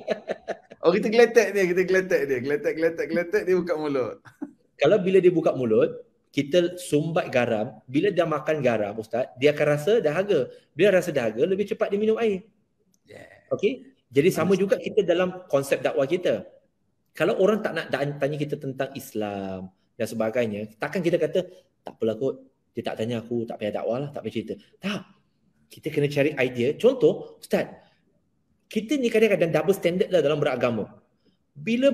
oh kita geletek dia, kita geletek dia, geletek geletek geletek dia buka mulut. Kalau bila dia buka mulut, kita sumbat garam, bila dah makan garam ustaz, dia akan rasa dahaga. Bila rasa dahaga, lebih cepat dia minum air. Okay? Jadi sama juga kita dalam konsep dakwah kita. Kalau orang tak nak tanya kita tentang Islam dan sebagainya, takkan kita kata, tak apalah kot, dia tak tanya aku, tak payah dakwah lah, tak payah cerita. Tak. Kita kena cari idea. Contoh, Ustaz, kita ni kadang-kadang double standard lah dalam beragama. Bila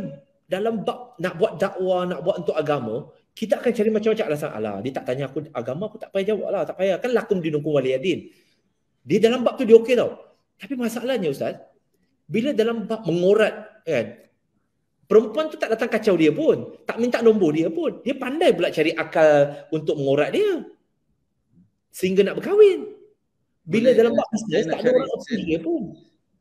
dalam bab nak buat dakwah, nak buat untuk agama, kita akan cari macam-macam alasan. Alah, dia tak tanya aku agama, aku tak payah jawab lah. Tak payah. Kan lakum dinukum waliyadin. Dia dalam bab tu dia okey tau. Tapi masalahnya Ustaz, bila dalam bab mengorat kan, Perempuan tu tak datang kacau dia pun. Tak minta nombor dia pun. Dia pandai pula cari akal untuk mengorak dia. Sehingga nak berkahwin. Bila boleh, dalam eh? bab bisnes tak ada orang opsi dia pun.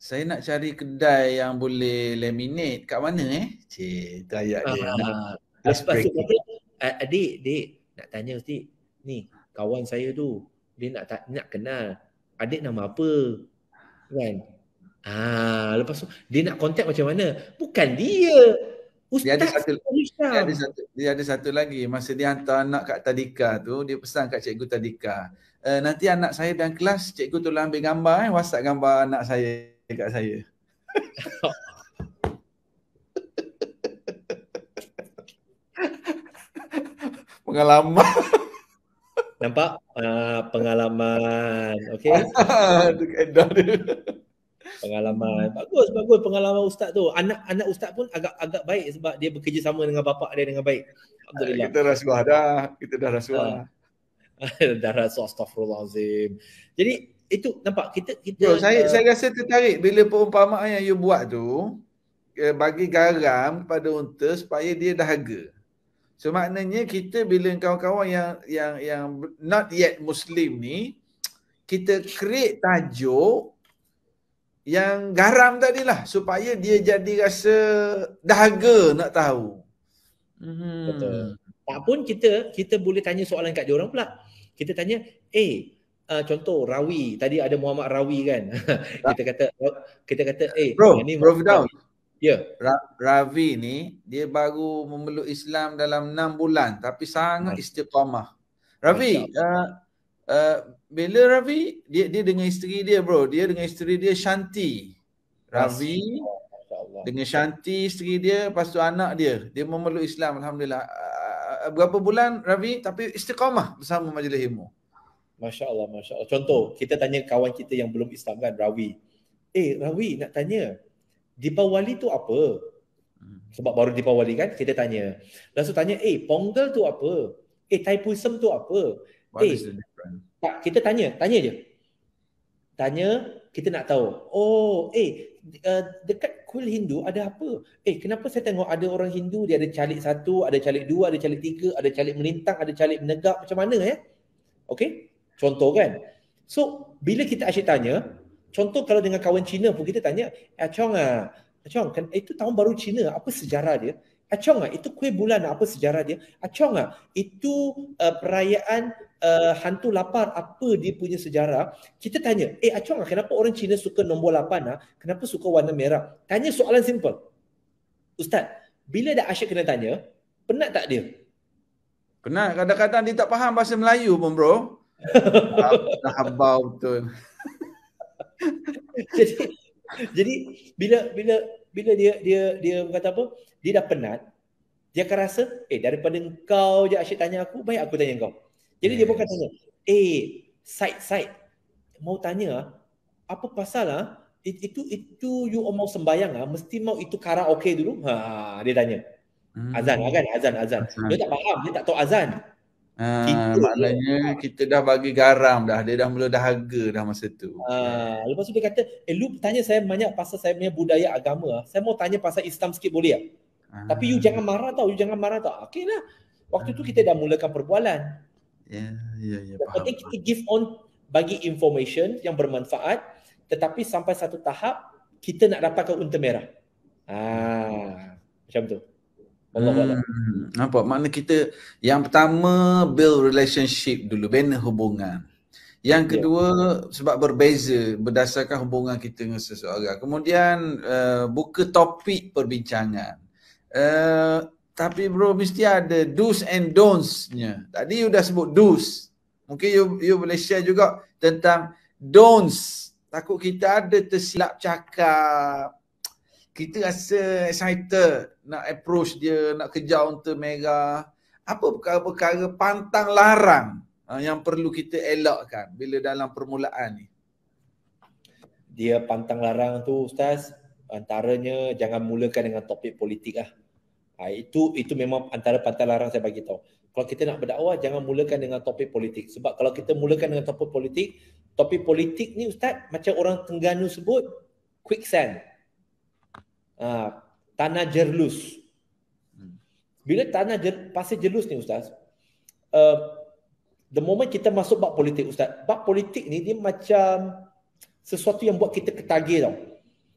Saya nak cari kedai yang boleh laminate. Kat mana eh? Cik, tu ayat dia. Ah, nak, lepas tu kata, adik, adik, nak tanya adik. Ni, kawan saya tu, dia nak, nak kenal. Adik nama apa? Kan? Ah, lepas tu dia nak contact macam mana? Bukan dia. Ustaz dia ada satu, dia ada satu, dia ada satu lagi. Masa dia hantar anak kat tadika tu, dia pesan kat cikgu tadika. Uh, nanti anak saya dalam kelas, cikgu tolong ambil gambar eh, WhatsApp gambar anak saya dekat saya. pengalaman. Nampak? Uh, pengalaman. Okay. Dekat dah dia pengalaman bagus bagus pengalaman ustaz tu anak anak ustaz pun agak agak baik sebab dia sama dengan bapak dia dengan baik alhamdulillah kita rasuah dah kita dah rasuah ha. dah rasuah astagfirullahalazim jadi itu nampak kita kita Bro, saya uh, saya rasa tertarik bila perumpamaan yang you buat tu eh, bagi garam pada unta supaya dia dahaga so maknanya kita bila kawan-kawan yang yang yang not yet muslim ni kita create tajuk yang garam tadi lah supaya dia jadi rasa dahaga nak tahu. Hmm. Betul. Tak pun kita kita boleh tanya soalan kat dia orang pula. Kita tanya, "Eh, uh, contoh Rawi, tadi ada Muhammad Rawi kan?" kita kata kita kata, "Eh, bro, ini bro down. Ya. Yeah. Rawi ni dia baru memeluk Islam dalam 6 bulan tapi sangat istiqamah. Rawi. uh, uh, bila Ravi dia dia dengan isteri dia bro dia dengan isteri dia Shanti Ravi dengan Shanti isteri dia lepas tu anak dia dia memeluk Islam alhamdulillah berapa bulan Ravi tapi istiqamah bersama majlis ilmu masya-Allah masya-Allah contoh kita tanya kawan kita yang belum Islam kan Ravi eh Ravi nak tanya Diwali tu apa hmm. sebab baru Diwali kan kita tanya lalu tanya eh Ponggal tu apa eh Thai Pusam tu apa eh tak, kita tanya, tanya je. Tanya, kita nak tahu. Oh, eh, eh, dekat kuil Hindu ada apa? Eh, kenapa saya tengok ada orang Hindu, dia ada calik satu, ada calik dua, ada calik tiga, ada calik melintang, ada calik menegak, macam mana ya? Eh? Okay, contoh kan? So, bila kita asyik tanya, contoh kalau dengan kawan Cina pun kita tanya, Eh, Chong ah, Achong, eh, kan, eh, itu tahun baru Cina, apa sejarah dia? Achong ah, itu kuih bulan, ah, apa sejarah dia? Achong ah, itu uh, perayaan uh, hantu lapar apa dia punya sejarah kita tanya eh acuang kenapa orang Cina suka nombor lapan ah kenapa suka warna merah tanya soalan simple ustaz bila dah asyik kena tanya penat tak dia penat kadang-kadang dia tak faham bahasa Melayu pun bro dah habau betul jadi jadi bila bila bila dia dia dia kata apa dia dah penat dia akan rasa eh daripada kau je asyik tanya aku baik aku tanya engkau jadi dia bukan tanya, eh, side side, mau tanya, apa pasal lah? It, itu itu you omong sembayang lah, mesti mau itu karaoke dulu. Ha, dia tanya. Hmm. Azan hmm. kan? Azan, azan. Dia tak faham, dia tak tahu azan. Ha, maknanya dia. kita dah bagi garam dah. Dia dah mula dahaga dah masa tu. Ha, lepas tu dia kata, eh lu tanya saya banyak pasal saya punya budaya agama. Saya mau tanya pasal Islam sikit boleh tak? Ha. Tapi you jangan marah tau. You jangan marah tau. okey lah. Waktu ha. tu kita dah mulakan perbualan. Ya, ya, ya. kita give on bagi information yang bermanfaat tetapi sampai satu tahap kita nak dapatkan unta merah. Ah, hmm. macam tu. Hmm, nampak makna kita yang pertama build relationship dulu bina hubungan. Yang ya. kedua yeah. sebab berbeza berdasarkan hubungan kita dengan seseorang. Kemudian uh, buka topik perbincangan. Eh, tapi bro mesti ada do's and don'ts-nya. Tadi you dah sebut do's. Mungkin you, you boleh share juga tentang don'ts. Takut kita ada tersilap cakap. Kita rasa excited nak approach dia, nak kejar unta merah. Apa perkara-perkara pantang larang ha, yang perlu kita elakkan bila dalam permulaan ni? Dia pantang larang tu Ustaz, antaranya jangan mulakan dengan topik politik lah. Ha, itu itu memang antara pantai larang saya bagi tahu. Kalau kita nak berdakwah jangan mulakan dengan topik politik sebab kalau kita mulakan dengan topik politik, topik politik ni ustaz macam orang tengganu sebut quicksand. Ha, tanah jerlus. Bila tanah jer, pasir jerlus ni ustaz, uh, the moment kita masuk bab politik ustaz, bab politik ni dia macam sesuatu yang buat kita ketagih tau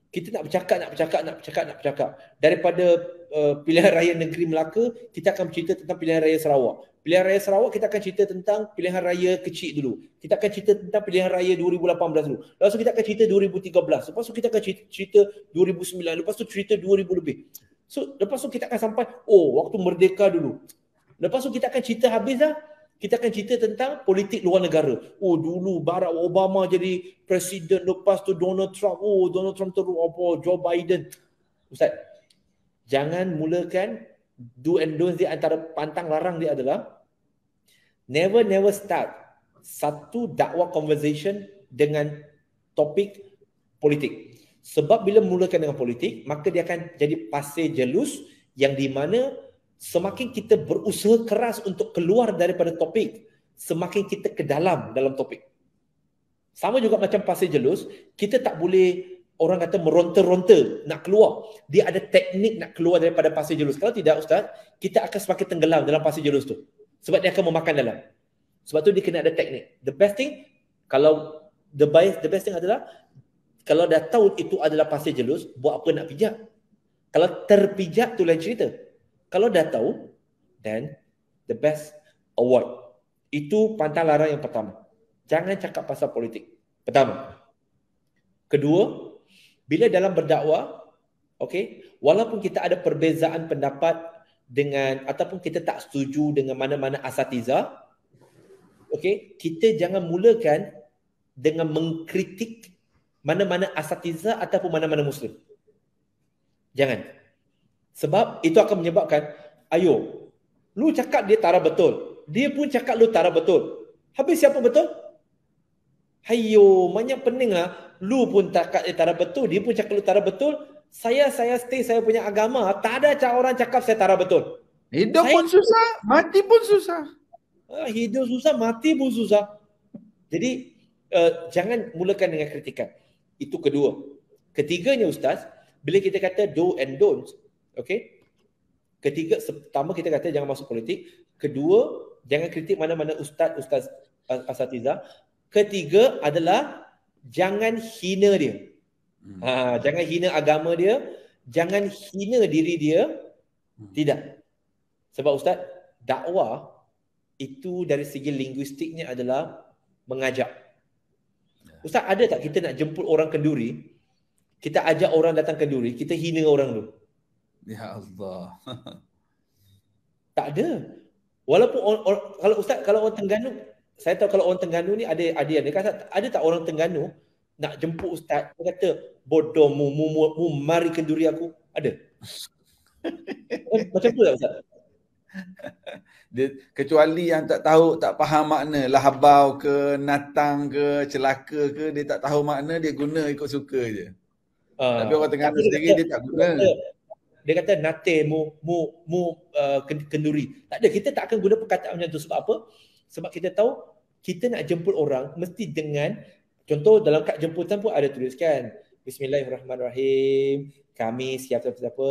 kita nak bercakap, nak bercakap, nak bercakap, nak bercakap. Daripada uh, pilihan raya negeri Melaka, kita akan bercerita tentang pilihan raya Sarawak. Pilihan raya Sarawak, kita akan cerita tentang pilihan raya kecil dulu. Kita akan cerita tentang pilihan raya 2018 dulu. Lepas tu kita akan cerita 2013. Lepas tu kita akan cerita 2009. Lepas tu cerita 2000 lebih. So, lepas tu kita akan sampai, oh, waktu merdeka dulu. Lepas tu kita akan cerita habis dah kita akan cerita tentang politik luar negara. Oh dulu Barack Obama jadi presiden lepas tu Donald Trump. Oh Donald Trump teruk apa Joe Biden. Ustaz, jangan mulakan do and don't di antara pantang larang dia adalah never never start satu dakwah conversation dengan topik politik. Sebab bila mulakan dengan politik, maka dia akan jadi pasir jelus yang di mana semakin kita berusaha keras untuk keluar daripada topik, semakin kita ke dalam dalam topik. Sama juga macam pasir jelus, kita tak boleh orang kata meronta-ronta nak keluar. Dia ada teknik nak keluar daripada pasir jelus. Kalau tidak Ustaz, kita akan semakin tenggelam dalam pasir jelus tu. Sebab dia akan memakan dalam. Sebab tu dia kena ada teknik. The best thing, kalau the best the best thing adalah kalau dah tahu itu adalah pasir jelus, buat apa nak pijak? Kalau terpijak tu lain cerita. Kalau dah tahu, then the best award. Itu pantang larang yang pertama. Jangan cakap pasal politik. Pertama. Kedua, bila dalam berdakwah, okay, walaupun kita ada perbezaan pendapat dengan ataupun kita tak setuju dengan mana-mana asatiza, okay, kita jangan mulakan dengan mengkritik mana-mana asatiza ataupun mana-mana muslim. Jangan. Sebab itu akan menyebabkan, ayo, lu cakap dia tara betul. Dia pun cakap lu tara betul. Habis siapa betul? Ayo, banyak pening lah. Lu pun cakap dia tara betul. Dia pun cakap lu tara betul. Saya, saya stay, saya punya agama. Tak ada cara orang cakap saya tara betul. Hidup saya... pun susah, mati pun susah. Ah, hidup susah, mati pun susah. Jadi, uh, jangan mulakan dengan kritikan. Itu kedua. Ketiganya Ustaz, bila kita kata do and don't, Okay. Ketiga, pertama kita kata jangan masuk politik. Kedua, jangan kritik mana-mana ustaz, ustaz, uh, asatiza. Ketiga adalah jangan hina dia. Hmm. Ha, jangan hina agama dia. Jangan hina diri dia. Hmm. Tidak. Sebab ustaz, dakwah itu dari segi linguistiknya adalah mengajak. Ya. Ustaz, ada tak kita nak jemput orang kenduri? Kita ajak orang datang kenduri, kita hina orang dulu. Ya Allah. tak ada. Walaupun or, or, kalau ustaz kalau orang Terengganu, saya tahu kalau orang Terengganu ni ada ada ada kata ada tak orang Terengganu nak jemput ustaz dia kata bodoh mu mu, mu, mu mari kenduri aku. Ada. Macam tu lah ustaz. Dia, kecuali yang tak tahu tak faham makna lahabau ke natang ke celaka ke dia tak tahu makna dia guna ikut suka je. Uh, tapi orang tengah sendiri dia tak guna dia kata nate mu mu mu uh, kenduri tak ada kita tak akan guna perkataan macam tu sebab apa sebab kita tahu kita nak jemput orang mesti dengan contoh dalam kad jemputan pun ada tuliskan bismillahirrahmanirrahim kami siap siapa siapa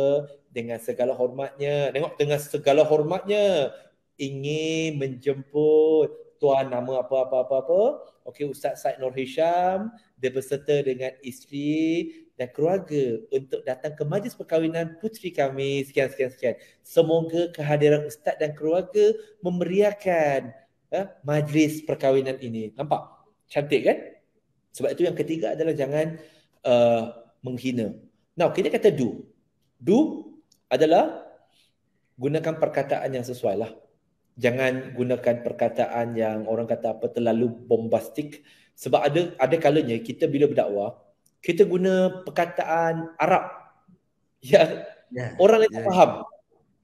dengan segala hormatnya tengok dengan segala hormatnya ingin menjemput tuan nama apa apa apa apa okey ustaz Said Nur Hisham dia berserta dengan isteri dan keluarga untuk datang ke majlis perkahwinan puteri kami sekian sekian sekian. Semoga kehadiran ustaz dan keluarga memeriahkan eh, majlis perkahwinan ini. Nampak? Cantik kan? Sebab itu yang ketiga adalah jangan uh, menghina. Now, kita kata do. Do adalah gunakan perkataan yang sesuai lah. Jangan gunakan perkataan yang orang kata apa terlalu bombastik. Sebab ada ada kalanya kita bila berdakwah, kita guna perkataan Arab ya. Ya, yang yeah, orang lain yeah. tak faham.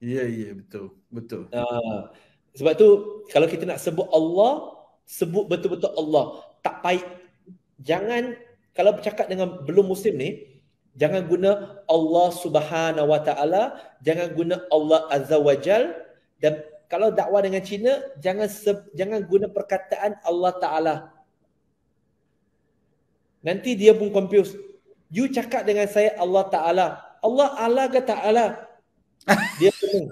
Ya, yeah, ya, yeah, betul. Betul. Uh, sebab tu kalau kita nak sebut Allah, sebut betul-betul Allah. Tak baik. Jangan kalau bercakap dengan belum muslim ni, jangan guna Allah Subhanahu Wa Taala, jangan guna Allah Azza wa Jal dan kalau dakwah dengan Cina, jangan se- jangan guna perkataan Allah Taala. Nanti dia pun confuse. You cakap dengan saya Allah Ta'ala. Allah Allah ke Ta'ala? Dia pun.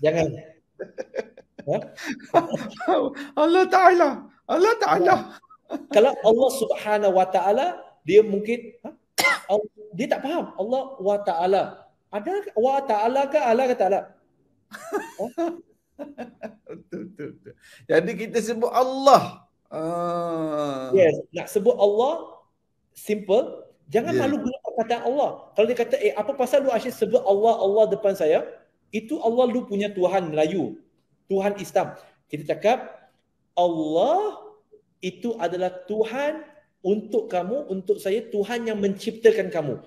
Jangan. Ha? Allah Ta'ala. Allah Ta'ala. Ya. Kalau Allah Subhanahu Wa Ta'ala, dia mungkin... Ha? dia tak faham. Allah Wa Ta'ala. Ada Wa Ta'ala ke Allah ke Ta'ala? Ha? Jadi kita sebut Allah. Uh... Yes, nak sebut Allah, simple. Jangan yeah. malu guna perkataan Allah. Kalau dia kata, eh apa pasal lu asyik sebut Allah, Allah depan saya? Itu Allah lu punya Tuhan Melayu. Tuhan Islam. Kita cakap, Allah itu adalah Tuhan untuk kamu, untuk saya, Tuhan yang menciptakan kamu.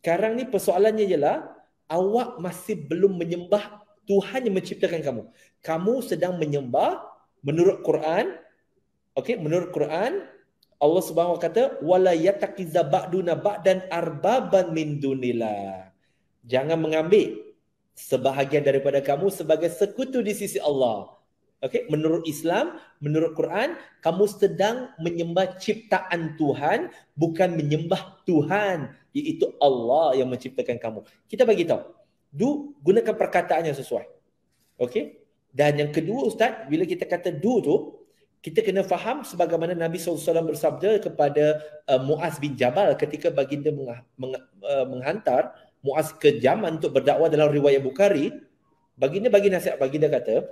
Sekarang ni persoalannya ialah, awak masih belum menyembah Tuhan yang menciptakan kamu. Kamu sedang menyembah menurut Quran, okay, menurut Quran, Allah Subhanahu kata wala yataqiza ba'duna ba'dan arbaban min dunillah. Jangan mengambil sebahagian daripada kamu sebagai sekutu di sisi Allah. Okey, menurut Islam, menurut Quran, kamu sedang menyembah ciptaan Tuhan bukan menyembah Tuhan iaitu Allah yang menciptakan kamu. Kita bagi tahu. Du gunakan perkataan yang sesuai. Okey? Dan yang kedua ustaz, bila kita kata du tu, kita kena faham sebagaimana Nabi SAW bersabda kepada uh, Muaz bin Jabal ketika baginda meng, meng, uh, menghantar Muaz ke Jaman untuk berdakwah dalam riwayat Bukhari. Baginda bagi nasihat, baginda kata,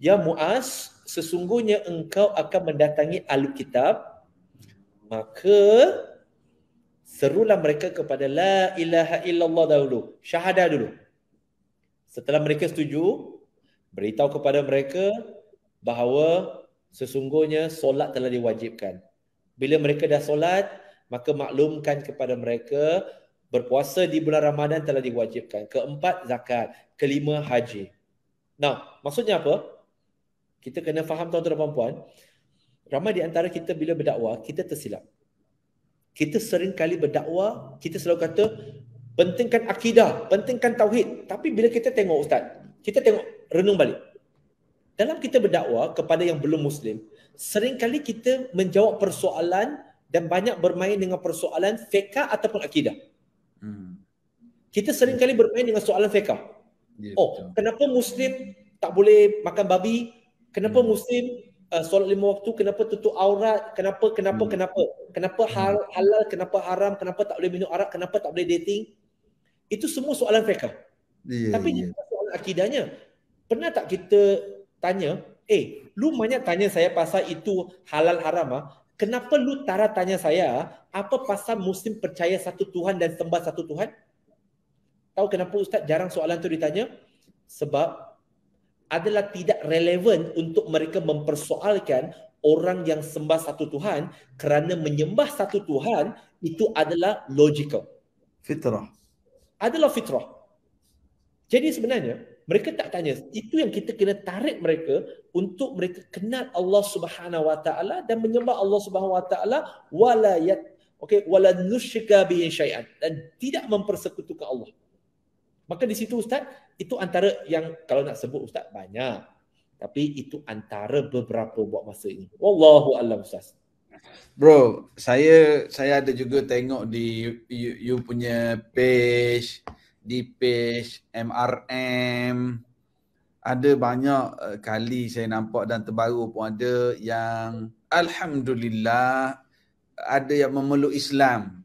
Ya Muaz, sesungguhnya engkau akan mendatangi alu kitab, maka serulah mereka kepada La ilaha illallah dahulu. Syahadah dulu. Setelah mereka setuju, beritahu kepada mereka bahawa sesungguhnya solat telah diwajibkan. Bila mereka dah solat, maka maklumkan kepada mereka berpuasa di bulan Ramadan telah diwajibkan. Keempat, zakat. Kelima, haji. Nah, maksudnya apa? Kita kena faham tuan-tuan dan puan-puan. Ramai di antara kita bila berdakwah, kita tersilap. Kita sering kali berdakwah, kita selalu kata pentingkan akidah, pentingkan tauhid. Tapi bila kita tengok ustaz, kita tengok renung balik dalam kita berdakwah kepada yang belum muslim seringkali kita menjawab persoalan dan banyak bermain dengan persoalan fiqh ataupun akidah hmm. kita seringkali yeah. bermain dengan soalan fiqh yeah, oh betul. kenapa muslim tak boleh makan babi kenapa hmm. muslim uh, solat lima waktu kenapa tutup aurat kenapa kenapa hmm. kenapa kenapa hmm. hal, halal kenapa haram kenapa tak boleh minum arak kenapa tak boleh dating itu semua soalan fiqh yeah, tapi yeah. soalan akidahnya pernah tak kita tanya, eh, lu banyak tanya saya pasal itu halal haram ah. Kenapa lu tara tanya saya ah? apa pasal Muslim percaya satu Tuhan dan sembah satu Tuhan? Tahu kenapa Ustaz jarang soalan tu ditanya? Sebab adalah tidak relevan untuk mereka mempersoalkan orang yang sembah satu Tuhan kerana menyembah satu Tuhan itu adalah logical. Fitrah. Adalah fitrah. Jadi sebenarnya mereka tak tanya itu yang kita kena tarik mereka untuk mereka kenal Allah Subhanahu wa taala dan menyembah Allah Subhanahu wa taala wala yat okey wala nusyka bihi syai'an dan tidak mempersekutukan Allah maka di situ ustaz itu antara yang kalau nak sebut ustaz banyak tapi itu antara beberapa buat masa ini wallahu alam ustaz bro saya saya ada juga tengok di you, you punya page Deepage, MRM. Ada banyak eh, kali saya nampak dan terbaru pun ada yang alhamdulillah ada yang memeluk Islam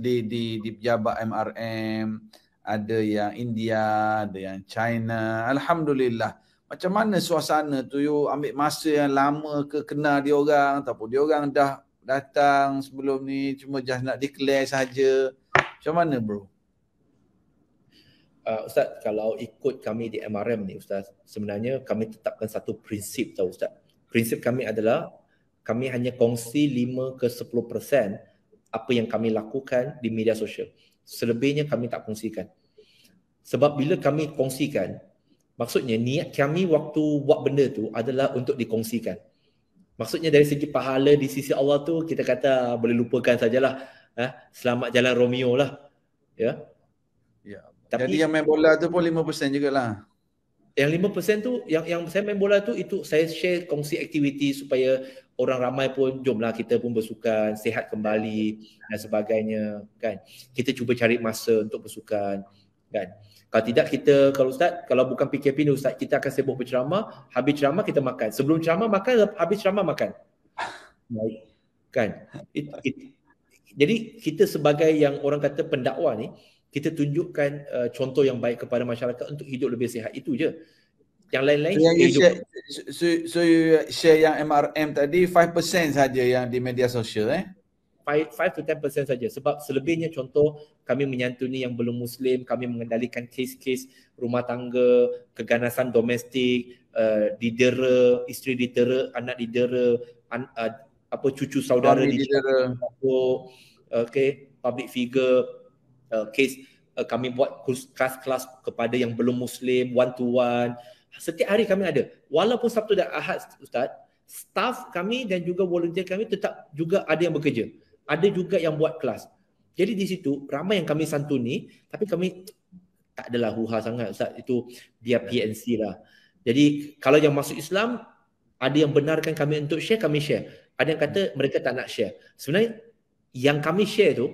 di di di pejabat MRM, ada yang India, ada yang China. Alhamdulillah. Macam mana suasana tu you ambil masa yang lama ke kenal dia orang ataupun dia orang dah datang sebelum ni cuma just nak declare saja. Macam mana bro? uh, ustaz kalau ikut kami di MRM ni ustaz sebenarnya kami tetapkan satu prinsip tau ustaz prinsip kami adalah kami hanya kongsi 5 ke 10% apa yang kami lakukan di media sosial selebihnya kami tak kongsikan sebab bila kami kongsikan maksudnya niat kami waktu buat benda tu adalah untuk dikongsikan maksudnya dari segi pahala di sisi Allah tu kita kata ah, boleh lupakan sajalah eh selamat jalan romeo lah ya ya tapi Jadi yang main bola tu pun 5% jugalah. Yang 5% tu yang yang saya main bola tu itu saya share kongsi aktiviti supaya orang ramai pun jomlah kita pun bersukan, sehat kembali dan sebagainya kan. Kita cuba cari masa untuk bersukan kan. Kalau tidak kita kalau ustaz kalau bukan PKP ni ustaz kita akan sibuk berceramah, habis ceramah kita makan. Sebelum ceramah makan, habis ceramah makan. Baik. Kan? It, it. Jadi kita sebagai yang orang kata pendakwa ni, kita tunjukkan uh, contoh yang baik kepada masyarakat untuk hidup lebih sihat itu je yang lain-lain so, yang so, so you share yang MRM tadi 5% saja yang di media sosial eh 5 to 10% saja sebab selebihnya contoh kami menyantuni yang belum muslim kami mengendalikan kes-kes rumah tangga keganasan domestik uh, didera isteri didera anak didera an, uh, apa cucu saudara didera, didera. Apa, uh, okay public figure uh, case uh, kami buat kelas-kelas kepada yang belum muslim one to one setiap hari kami ada walaupun Sabtu dan Ahad ustaz staff kami dan juga volunteer kami tetap juga ada yang bekerja ada juga yang buat kelas jadi di situ ramai yang kami santuni tapi kami tak adalah huha sangat ustaz itu biar PNC lah jadi kalau yang masuk Islam ada yang benarkan kami untuk share kami share ada yang kata mereka tak nak share sebenarnya yang kami share tu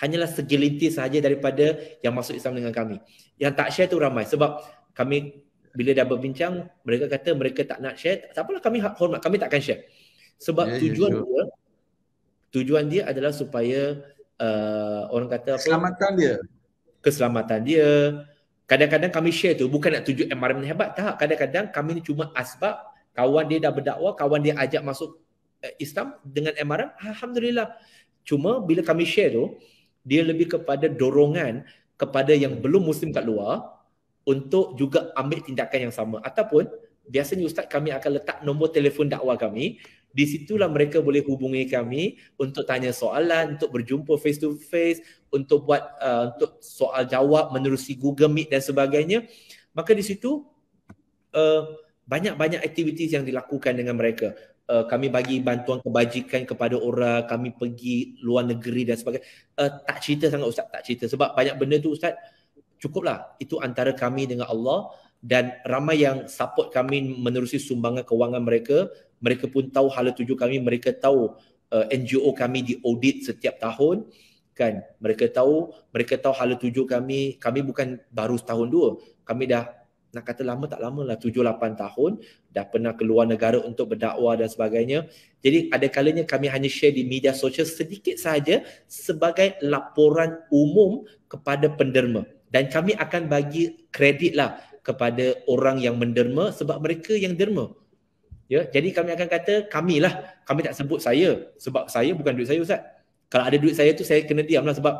hanyalah segelintir sahaja daripada yang masuk Islam dengan kami. Yang tak share tu ramai sebab kami bila dah berbincang mereka kata mereka tak nak share. Tak apalah kami hormat, kami takkan share. Sebab yeah, ya, tujuan yeah, sure. dia tujuan dia adalah supaya uh, orang kata keselamatan dia. Keselamatan dia. Kadang-kadang kami share tu bukan nak tuju environment hebat tak. Kadang-kadang kami ni cuma asbab kawan dia dah berdakwah, kawan dia ajak masuk eh, Islam dengan MRM, Alhamdulillah. Cuma bila kami share tu, dia lebih kepada dorongan kepada yang belum muslim kat luar untuk juga ambil tindakan yang sama ataupun biasanya ustaz kami akan letak nombor telefon dakwah kami di situlah mereka boleh hubungi kami untuk tanya soalan untuk berjumpa face to face untuk buat uh, untuk soal jawab menerusi Google Meet dan sebagainya maka di situ uh, banyak-banyak aktiviti yang dilakukan dengan mereka uh, kami bagi bantuan kebajikan kepada orang, kami pergi luar negeri dan sebagainya. Uh, tak cerita sangat ustaz, tak cerita sebab banyak benda tu ustaz cukuplah. Itu antara kami dengan Allah dan ramai yang support kami menerusi sumbangan kewangan mereka, mereka pun tahu hal tuju kami, mereka tahu uh, eh, NGO kami di audit setiap tahun kan mereka tahu mereka tahu hala tuju kami kami bukan baru setahun dua kami dah nak kata lama tak lama lah tujuh lapan tahun dah pernah keluar negara untuk berdakwah dan sebagainya jadi ada kalanya kami hanya share di media sosial sedikit saja sebagai laporan umum kepada penderma dan kami akan bagi kredit lah kepada orang yang menderma sebab mereka yang derma ya jadi kami akan kata kami lah. kami tak sebut saya sebab saya bukan duit saya ustaz kalau ada duit saya tu saya kena diam lah sebab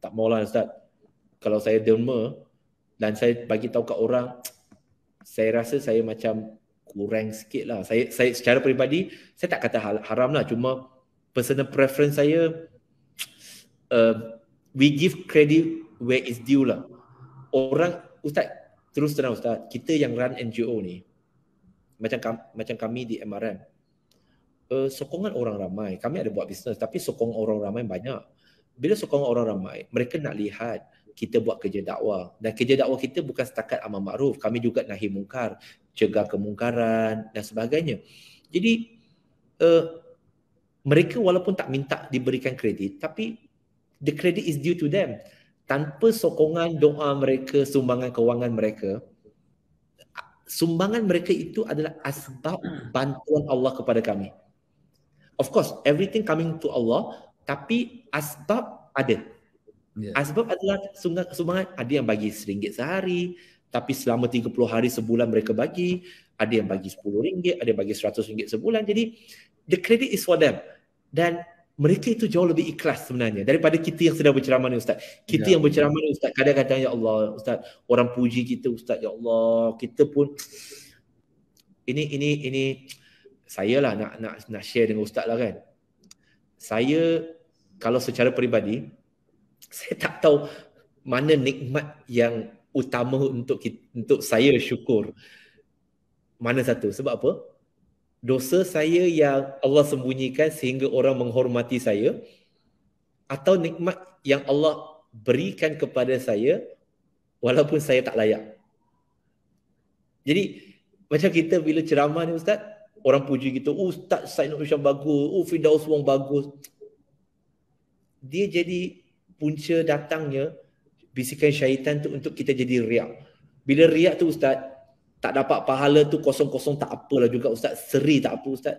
tak maulah ustaz kalau saya derma dan saya bagi tahu kat orang saya rasa saya macam kurang sikit lah. Saya, saya secara peribadi, saya tak kata haram lah. Cuma personal preference saya, uh, we give credit where it's due lah. Orang, Ustaz, terus terang Ustaz, kita yang run NGO ni, macam macam kami di MRM, uh, eh, sokongan orang ramai. Kami ada buat bisnes tapi sokongan orang ramai banyak. Bila sokongan orang ramai, mereka nak lihat kita buat kerja dakwah dan kerja dakwah kita bukan setakat amal makruf kami juga nahi mungkar cegah kemungkaran dan sebagainya jadi uh, mereka walaupun tak minta diberikan kredit tapi the credit is due to them tanpa sokongan doa mereka sumbangan kewangan mereka sumbangan mereka itu adalah asbab bantuan Allah kepada kami of course everything coming to Allah tapi asbab ada Yeah. Ya. Sebab adalah sumbangan ada yang bagi RM1 sehari tapi selama 30 hari sebulan mereka bagi ada yang bagi RM10, ada yang bagi RM100 sebulan. Jadi the credit is for them. Dan mereka itu jauh lebih ikhlas sebenarnya daripada kita yang sedang berceramah ni ustaz. Kita ya, yang berceramah ya. ni ustaz kadang-kadang ya Allah ustaz orang puji kita ustaz ya Allah kita pun ini ini ini saya lah nak nak nak share dengan ustaz lah kan. Saya kalau secara peribadi saya tak tahu mana nikmat yang utama untuk kita, untuk saya syukur. Mana satu? Sebab apa? Dosa saya yang Allah sembunyikan sehingga orang menghormati saya atau nikmat yang Allah berikan kepada saya walaupun saya tak layak. Jadi macam kita bila ceramah ni ustaz, orang puji kita, oh, ustaz Said Nur bagus, oh Firdaus Wong bagus. Dia jadi punca datangnya bisikan syaitan tu untuk kita jadi riak. Bila riak tu ustaz, tak dapat pahala tu kosong-kosong tak apalah juga ustaz, seri tak apa ustaz.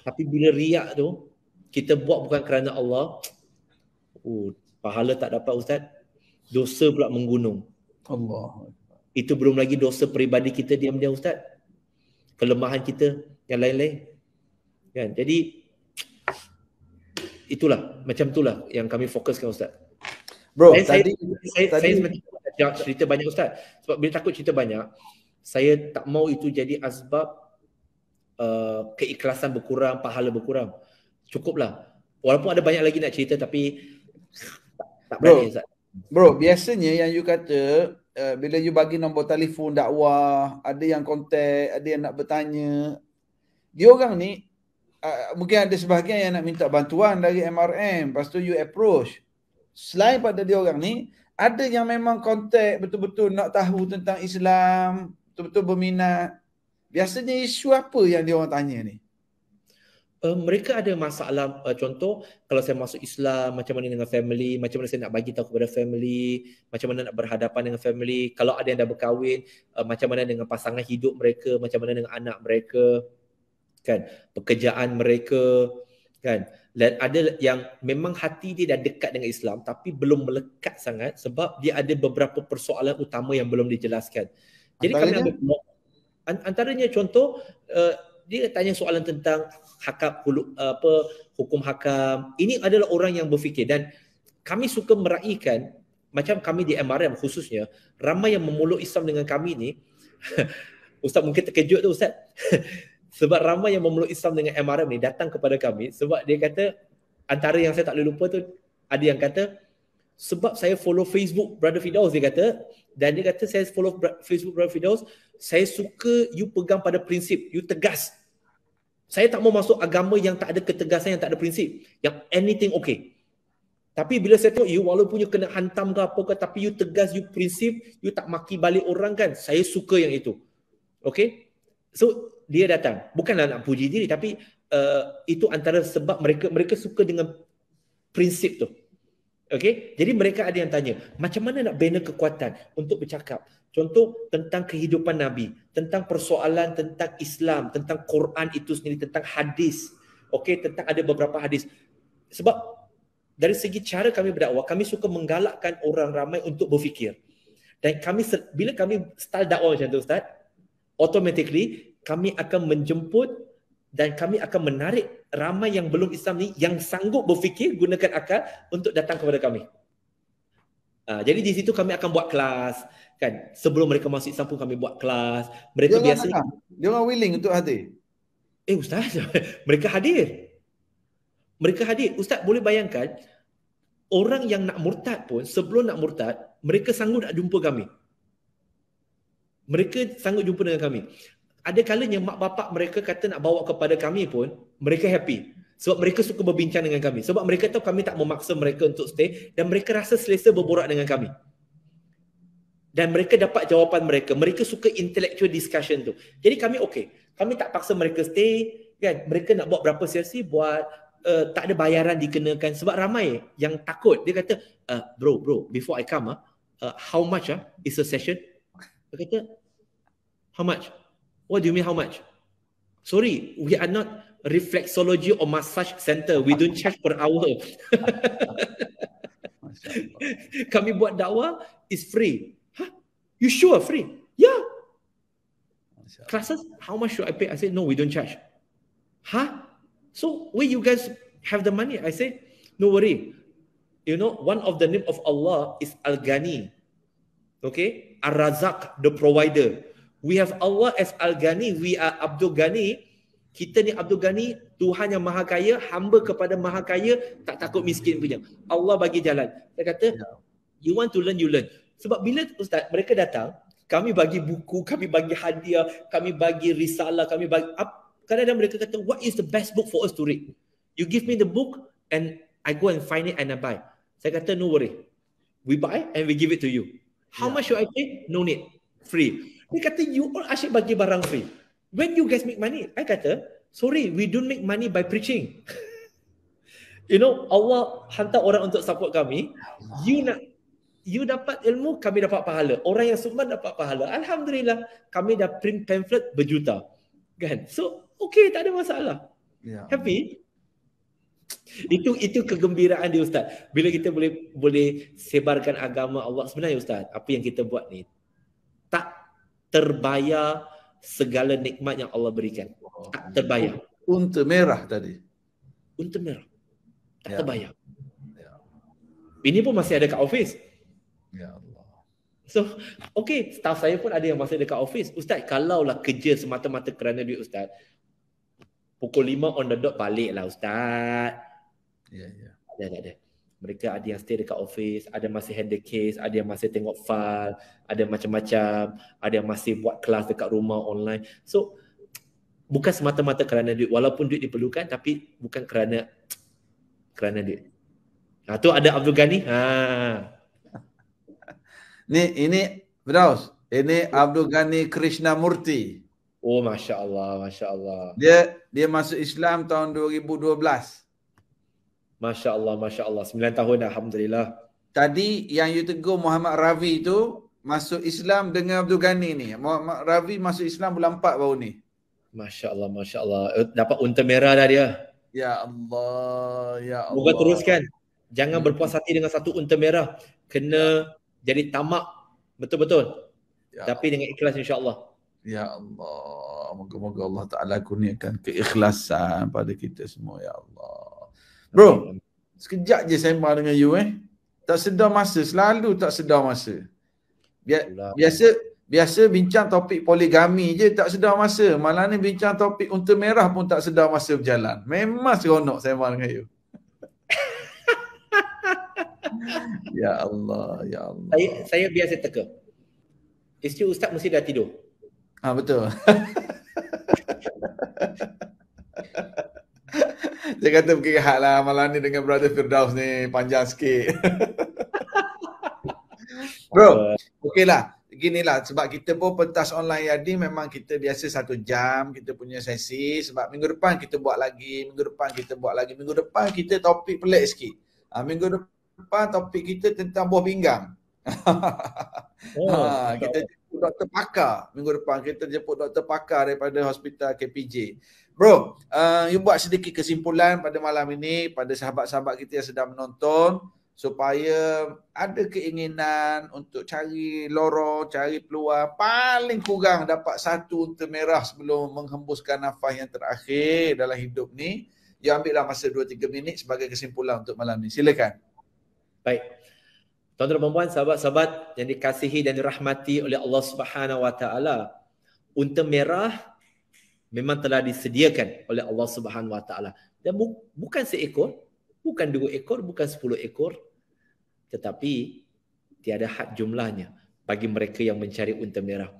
Tapi bila riak tu kita buat bukan kerana Allah, oh, pahala tak dapat ustaz, dosa pula menggunung. Allah. Itu belum lagi dosa peribadi kita diam-diam ustaz. Kelemahan kita yang lain-lain. Kan? Jadi itulah macam itulah yang kami fokuskan ustaz bro saya, tadi saya tadi, saya, saya tadi, cerita banyak ustaz sebab bila takut cerita banyak saya tak mau itu jadi asbab uh, keikhlasan berkurang pahala berkurang cukuplah walaupun ada banyak lagi nak cerita tapi tak, tak bro berani, ustaz. bro biasanya yang you kata Uh, bila you bagi nombor telefon dakwah, ada yang kontak, ada yang nak bertanya. Dia orang ni Ah, ah, mungkin ada sebahagian yang nak minta bantuan dari MRM lepas tu you approach selain pada dia orang ni ada yang memang kontak betul-betul nak tahu tentang Islam betul-betul berminat biasanya isu apa yang dia orang tanya ni Uh, mereka ada masalah uh, contoh kalau saya masuk Islam macam mana dengan family macam mana saya nak bagi tahu kepada family macam mana nak berhadapan dengan family kalau ada yang dah berkahwin uh, macam mana dengan pasangan hidup mereka macam mana dengan anak mereka kan pekerjaan mereka kan dan ada yang memang hati dia dah dekat dengan Islam tapi belum melekat sangat sebab dia ada beberapa persoalan utama yang belum dijelaskan. Jadi antaranya? kami ambil, antaranya contoh uh, dia tanya soalan tentang hakam uh, apa hukum hakam. Ini adalah orang yang berfikir dan kami suka meraihkan macam kami di MRM khususnya ramai yang memeluk Islam dengan kami ni Ustaz mungkin terkejut tu Ustaz. sebab ramai yang memeluk Islam dengan MRM ni datang kepada kami sebab dia kata antara yang saya tak boleh lupa tu ada yang kata sebab saya follow Facebook Brother Fidaus dia kata dan dia kata saya follow Facebook Brother Fidaus saya suka you pegang pada prinsip you tegas saya tak mau masuk agama yang tak ada ketegasan yang tak ada prinsip yang anything okay tapi bila saya tengok you walaupun you kena hantam ke apa ke tapi you tegas you prinsip you tak maki balik orang kan saya suka yang itu okay so dia datang bukanlah nak puji diri tapi uh, itu antara sebab mereka mereka suka dengan prinsip tu okey jadi mereka ada yang tanya macam mana nak bina kekuatan untuk bercakap contoh tentang kehidupan nabi tentang persoalan tentang Islam tentang Quran itu sendiri tentang hadis okey tentang ada beberapa hadis sebab dari segi cara kami berdakwah kami suka menggalakkan orang ramai untuk berfikir dan kami bila kami style dakwah macam tu ustaz automatically kami akan menjemput dan kami akan menarik ramai yang belum Islam ni yang sanggup berfikir gunakan akal untuk datang kepada kami. Uh, jadi di situ kami akan buat kelas kan sebelum mereka masuk Islam pun kami buat kelas. Mereka dia biasanya dia orang willing untuk hadir. Eh ustaz, mereka hadir. Mereka hadir. Ustaz boleh bayangkan orang yang nak murtad pun sebelum nak murtad mereka sanggup nak jumpa kami. Mereka sanggup jumpa dengan kami ada kalanya mak bapak mereka kata nak bawa kepada kami pun mereka happy sebab mereka suka berbincang dengan kami sebab mereka tahu kami tak memaksa mereka untuk stay dan mereka rasa selesa berborak dengan kami dan mereka dapat jawapan mereka mereka suka intellectual discussion tu jadi kami okey kami tak paksa mereka stay kan mereka nak buat berapa sesi buat uh, tak ada bayaran dikenakan sebab ramai yang takut dia kata uh, bro bro before i come uh, how much ah uh, is a session dia kata how much What do you mean how much? Sorry, we are not a reflexology or massage center. We don't charge per hour. Kami buat dakwah is free. Huh? You sure free? Yeah. Classes, how much should I pay? I said, no, we don't charge. Huh? So where you guys have the money? I say, no worry. You know, one of the name of Allah is Al-Ghani. Okay? Al-Razak, the provider. We have Allah as Al-Ghani, we are Abdul Ghani. Kita ni Abdul Ghani, Tuhan yang maha kaya, hamba kepada maha kaya, tak takut miskin punya. Allah bagi jalan. Dia kata, ya. you want to learn, you learn. Sebab bila Ustaz, mereka datang, kami bagi buku, kami bagi hadiah, kami bagi risalah, kami bagi... Kadang-kadang mereka kata, what is the best book for us to read? You give me the book and I go and find it and I buy. Saya kata, no worry. We buy and we give it to you. How yeah. much should I pay? No need. Free. Dia kata, you all asyik bagi barang free. When you guys make money, I kata, sorry, we don't make money by preaching. you know, Allah hantar orang untuk support kami. You nak you dapat ilmu, kami dapat pahala. Orang yang sumbang dapat pahala. Alhamdulillah, kami dah print pamphlet berjuta. Kan? So, okay, tak ada masalah. Yeah. Happy? Itu itu kegembiraan dia Ustaz. Bila kita boleh boleh sebarkan agama Allah sebenarnya Ustaz, apa yang kita buat ni tak terbayar segala nikmat yang Allah berikan. Tak terbayar. Unta merah tadi. Unta merah. Tak ya. terbayar. Ya. Ini pun masih ada kat ofis. Ya Allah. So, okay. Staff saya pun ada yang masih dekat office. Ustaz, kalaulah kerja semata-mata kerana duit Ustaz, pukul lima on the dot balik lah Ustaz. Ya, ya. Tak ada, tak ada mereka ada yang stay dekat office, ada yang masih handle case, ada yang masih tengok file, ada macam-macam, ada yang masih buat kelas dekat rumah online. So bukan semata-mata kerana duit walaupun duit diperlukan tapi bukan kerana kerana duit. Ha tu ada Abdul Ghani. Ha. Ni ini Firdaus. Ini Abdul Ghani Krishna Murti. Oh masya-Allah, masya-Allah. Dia dia masuk Islam tahun 2012. Masya Allah, Masya Allah. 9 tahun dah, Alhamdulillah. Tadi yang you tegur Muhammad Ravi tu masuk Islam dengan Abdul Ghani ni. Muhammad Ravi masuk Islam bulan empat baru ni. Masya Allah, Masya Allah. Eh, dapat unta merah dah dia. Ya Allah, Ya Allah. Moga teruskan. Jangan hmm. berpuas hati dengan satu unta merah. Kena ya. jadi tamak. Betul-betul. Ya Tapi Allah. dengan ikhlas insya Allah. Ya Allah. Moga-moga Allah Ta'ala kurniakan keikhlasan pada kita semua. Ya Allah. Bro, sekejap je sembah dengan you eh. Tak sedar masa, selalu tak sedar masa. Biasa biasa bincang topik poligami je tak sedar masa. Malah ni bincang topik unta merah pun tak sedar masa berjalan. Memang seronok sembah dengan you. ya Allah, ya Allah. Saya, saya biasa teka. Isteri ustaz mesti dah tidur. Ah ha, betul. Dia kata pergi rehat lah malam ni dengan brother Firdaus ni panjang sikit. Bro, okey lah. Beginilah sebab kita pun pentas online Yadi memang kita biasa satu jam kita punya sesi sebab minggu depan kita buat lagi, minggu depan kita buat lagi, minggu depan kita topik pelik sikit. Ha, minggu depan topik kita tentang buah pinggang. oh, ha, kita jemput doktor pakar minggu depan kita jemput doktor pakar daripada hospital KPJ. Bro, uh, you buat sedikit kesimpulan pada malam ini pada sahabat-sahabat kita yang sedang menonton supaya ada keinginan untuk cari lorong, cari peluang paling kurang dapat satu unta merah sebelum menghembuskan nafas yang terakhir dalam hidup ni. You ambillah masa 2-3 minit sebagai kesimpulan untuk malam ni. Silakan. Baik. Tuan-tuan perempuan, sahabat-sahabat yang dikasihi dan dirahmati oleh Allah Subhanahu Wa Taala, unta merah memang telah disediakan oleh Allah Subhanahu Wa Taala. Dan bu- bukan seekor, bukan dua ekor, bukan sepuluh ekor, tetapi tiada had jumlahnya bagi mereka yang mencari unta merah.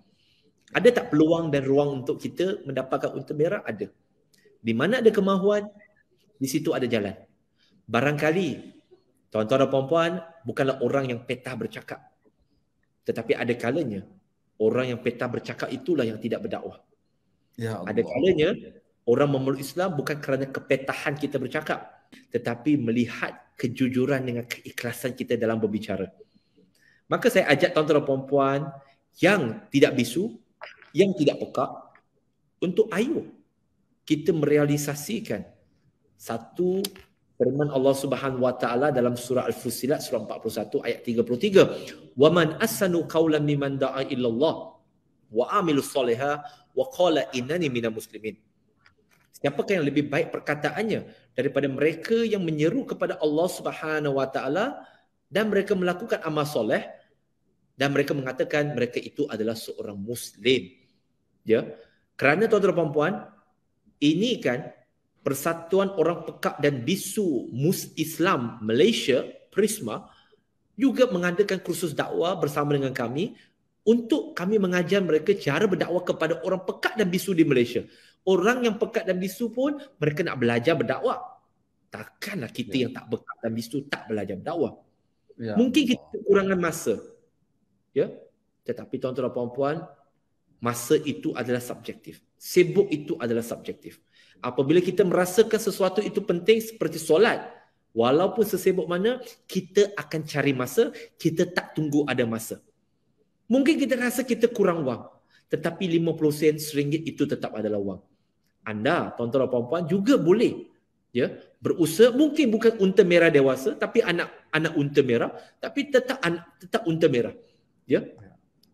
Ada tak peluang dan ruang untuk kita mendapatkan unta merah? Ada. Di mana ada kemahuan, di situ ada jalan. Barangkali, tuan-tuan dan puan-puan, bukanlah orang yang petah bercakap. Tetapi ada kalanya, orang yang petah bercakap itulah yang tidak berdakwah. Ya Ada kalanya orang memeluk Islam bukan kerana kepetahan kita bercakap tetapi melihat kejujuran dengan keikhlasan kita dalam berbicara. Maka saya ajak tuan-tuan dan puan-puan yang tidak bisu, yang tidak pekak untuk ayo kita merealisasikan satu firman Allah Subhanahu Wa Taala dalam surah Al-Fusilat surah 41 ayat 33. Waman asanu qaulan mimman da'a illallah wa amilus salihah waqala innani minal muslimin. Siapakah yang lebih baik perkataannya daripada mereka yang menyeru kepada Allah Subhanahu wa taala dan mereka melakukan amal soleh dan mereka mengatakan mereka itu adalah seorang muslim. Ya. Kerana tuan-tuan dan puan-puan, ini kan Persatuan Orang Pekak dan Bisu Mus Islam Malaysia Prisma juga mengadakan kursus dakwah bersama dengan kami untuk kami mengajar mereka cara berdakwah kepada orang pekat dan bisu di Malaysia. Orang yang pekat dan bisu pun mereka nak belajar berdakwah. Takkanlah kita ya. yang tak pekat dan bisu tak belajar berdakwah. Ya. Mungkin kita kekurangan masa. Ya. Tetapi tuan-tuan dan puan-puan, masa itu adalah subjektif. Sibuk itu adalah subjektif. Apabila kita merasakan sesuatu itu penting seperti solat, walaupun sesibuk mana, kita akan cari masa, kita tak tunggu ada masa. Mungkin kita rasa kita kurang wang. Tetapi 50 sen seringgit itu tetap adalah wang. Anda, tuan-tuan dan puan-puan juga boleh ya, berusaha. Mungkin bukan unta merah dewasa tapi anak anak unta merah. Tapi tetap tetap unta merah. Ya.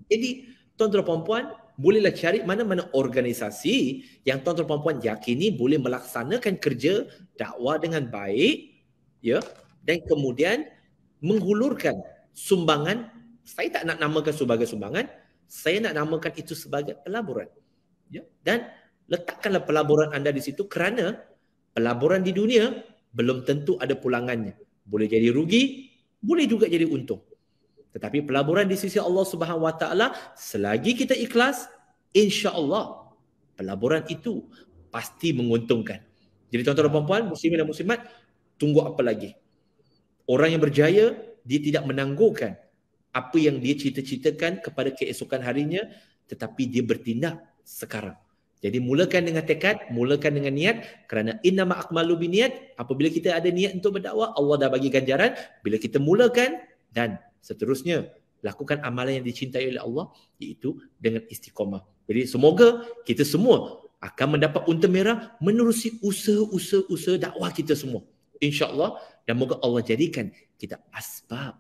Jadi tuan-tuan dan puan-puan bolehlah cari mana-mana organisasi yang tuan-tuan dan puan-puan yakini boleh melaksanakan kerja dakwah dengan baik ya dan kemudian menghulurkan sumbangan saya tak nak namakan sebagai sumbangan saya nak namakan itu sebagai pelaburan ya dan letakkanlah pelaburan anda di situ kerana pelaburan di dunia belum tentu ada pulangannya boleh jadi rugi boleh juga jadi untung tetapi pelaburan di sisi Allah Subhanahu Wa Taala selagi kita ikhlas insya-Allah pelaburan itu pasti menguntungkan jadi tuan-tuan dan puan-puan muslimin dan muslimat tunggu apa lagi orang yang berjaya dia tidak menangguhkan apa yang dia cita-citakan kepada keesokan harinya tetapi dia bertindak sekarang. Jadi mulakan dengan tekad, mulakan dengan niat kerana inna ma'akmalu biniat apabila kita ada niat untuk berdakwah Allah dah bagi ganjaran bila kita mulakan dan seterusnya lakukan amalan yang dicintai oleh Allah iaitu dengan istiqamah. Jadi semoga kita semua akan mendapat unta merah menerusi usaha-usaha-usaha dakwah kita semua. InsyaAllah dan moga Allah jadikan kita asbab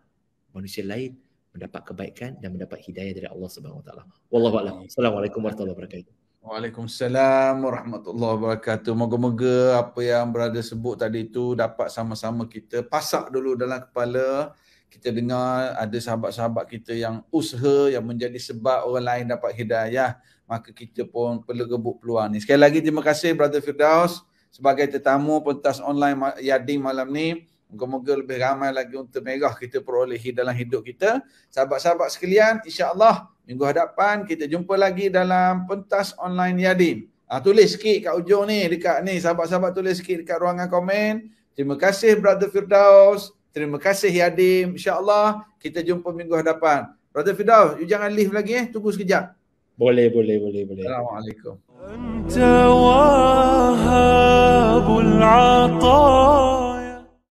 manusia lain mendapat kebaikan dan mendapat hidayah dari Allah Subhanahu Wa Taala. Wallahu a'lam. Assalamualaikum warahmatullahi wabarakatuh. Waalaikumsalam warahmatullahi wabarakatuh. Moga-moga apa yang berada sebut tadi itu dapat sama-sama kita pasak dulu dalam kepala. Kita dengar ada sahabat-sahabat kita yang usaha yang menjadi sebab orang lain dapat hidayah. Maka kita pun perlu gebuk peluang ni. Sekali lagi terima kasih Brother Firdaus sebagai tetamu pentas online Yading malam ni. Moga-moga lebih ramai lagi untuk merah kita perolehi dalam hidup kita. Sahabat-sahabat sekalian, insya-Allah minggu hadapan kita jumpa lagi dalam pentas online Yadim. Ah tulis sikit kat ujung ni dekat ni sahabat-sahabat tulis sikit dekat ruangan komen. Terima kasih Brother Firdaus. Terima kasih Yadim. Insya-Allah kita jumpa minggu hadapan. Brother Firdaus, you jangan leave lagi eh. Tunggu sekejap. Boleh, boleh, boleh, boleh. Assalamualaikum. Anta wahabul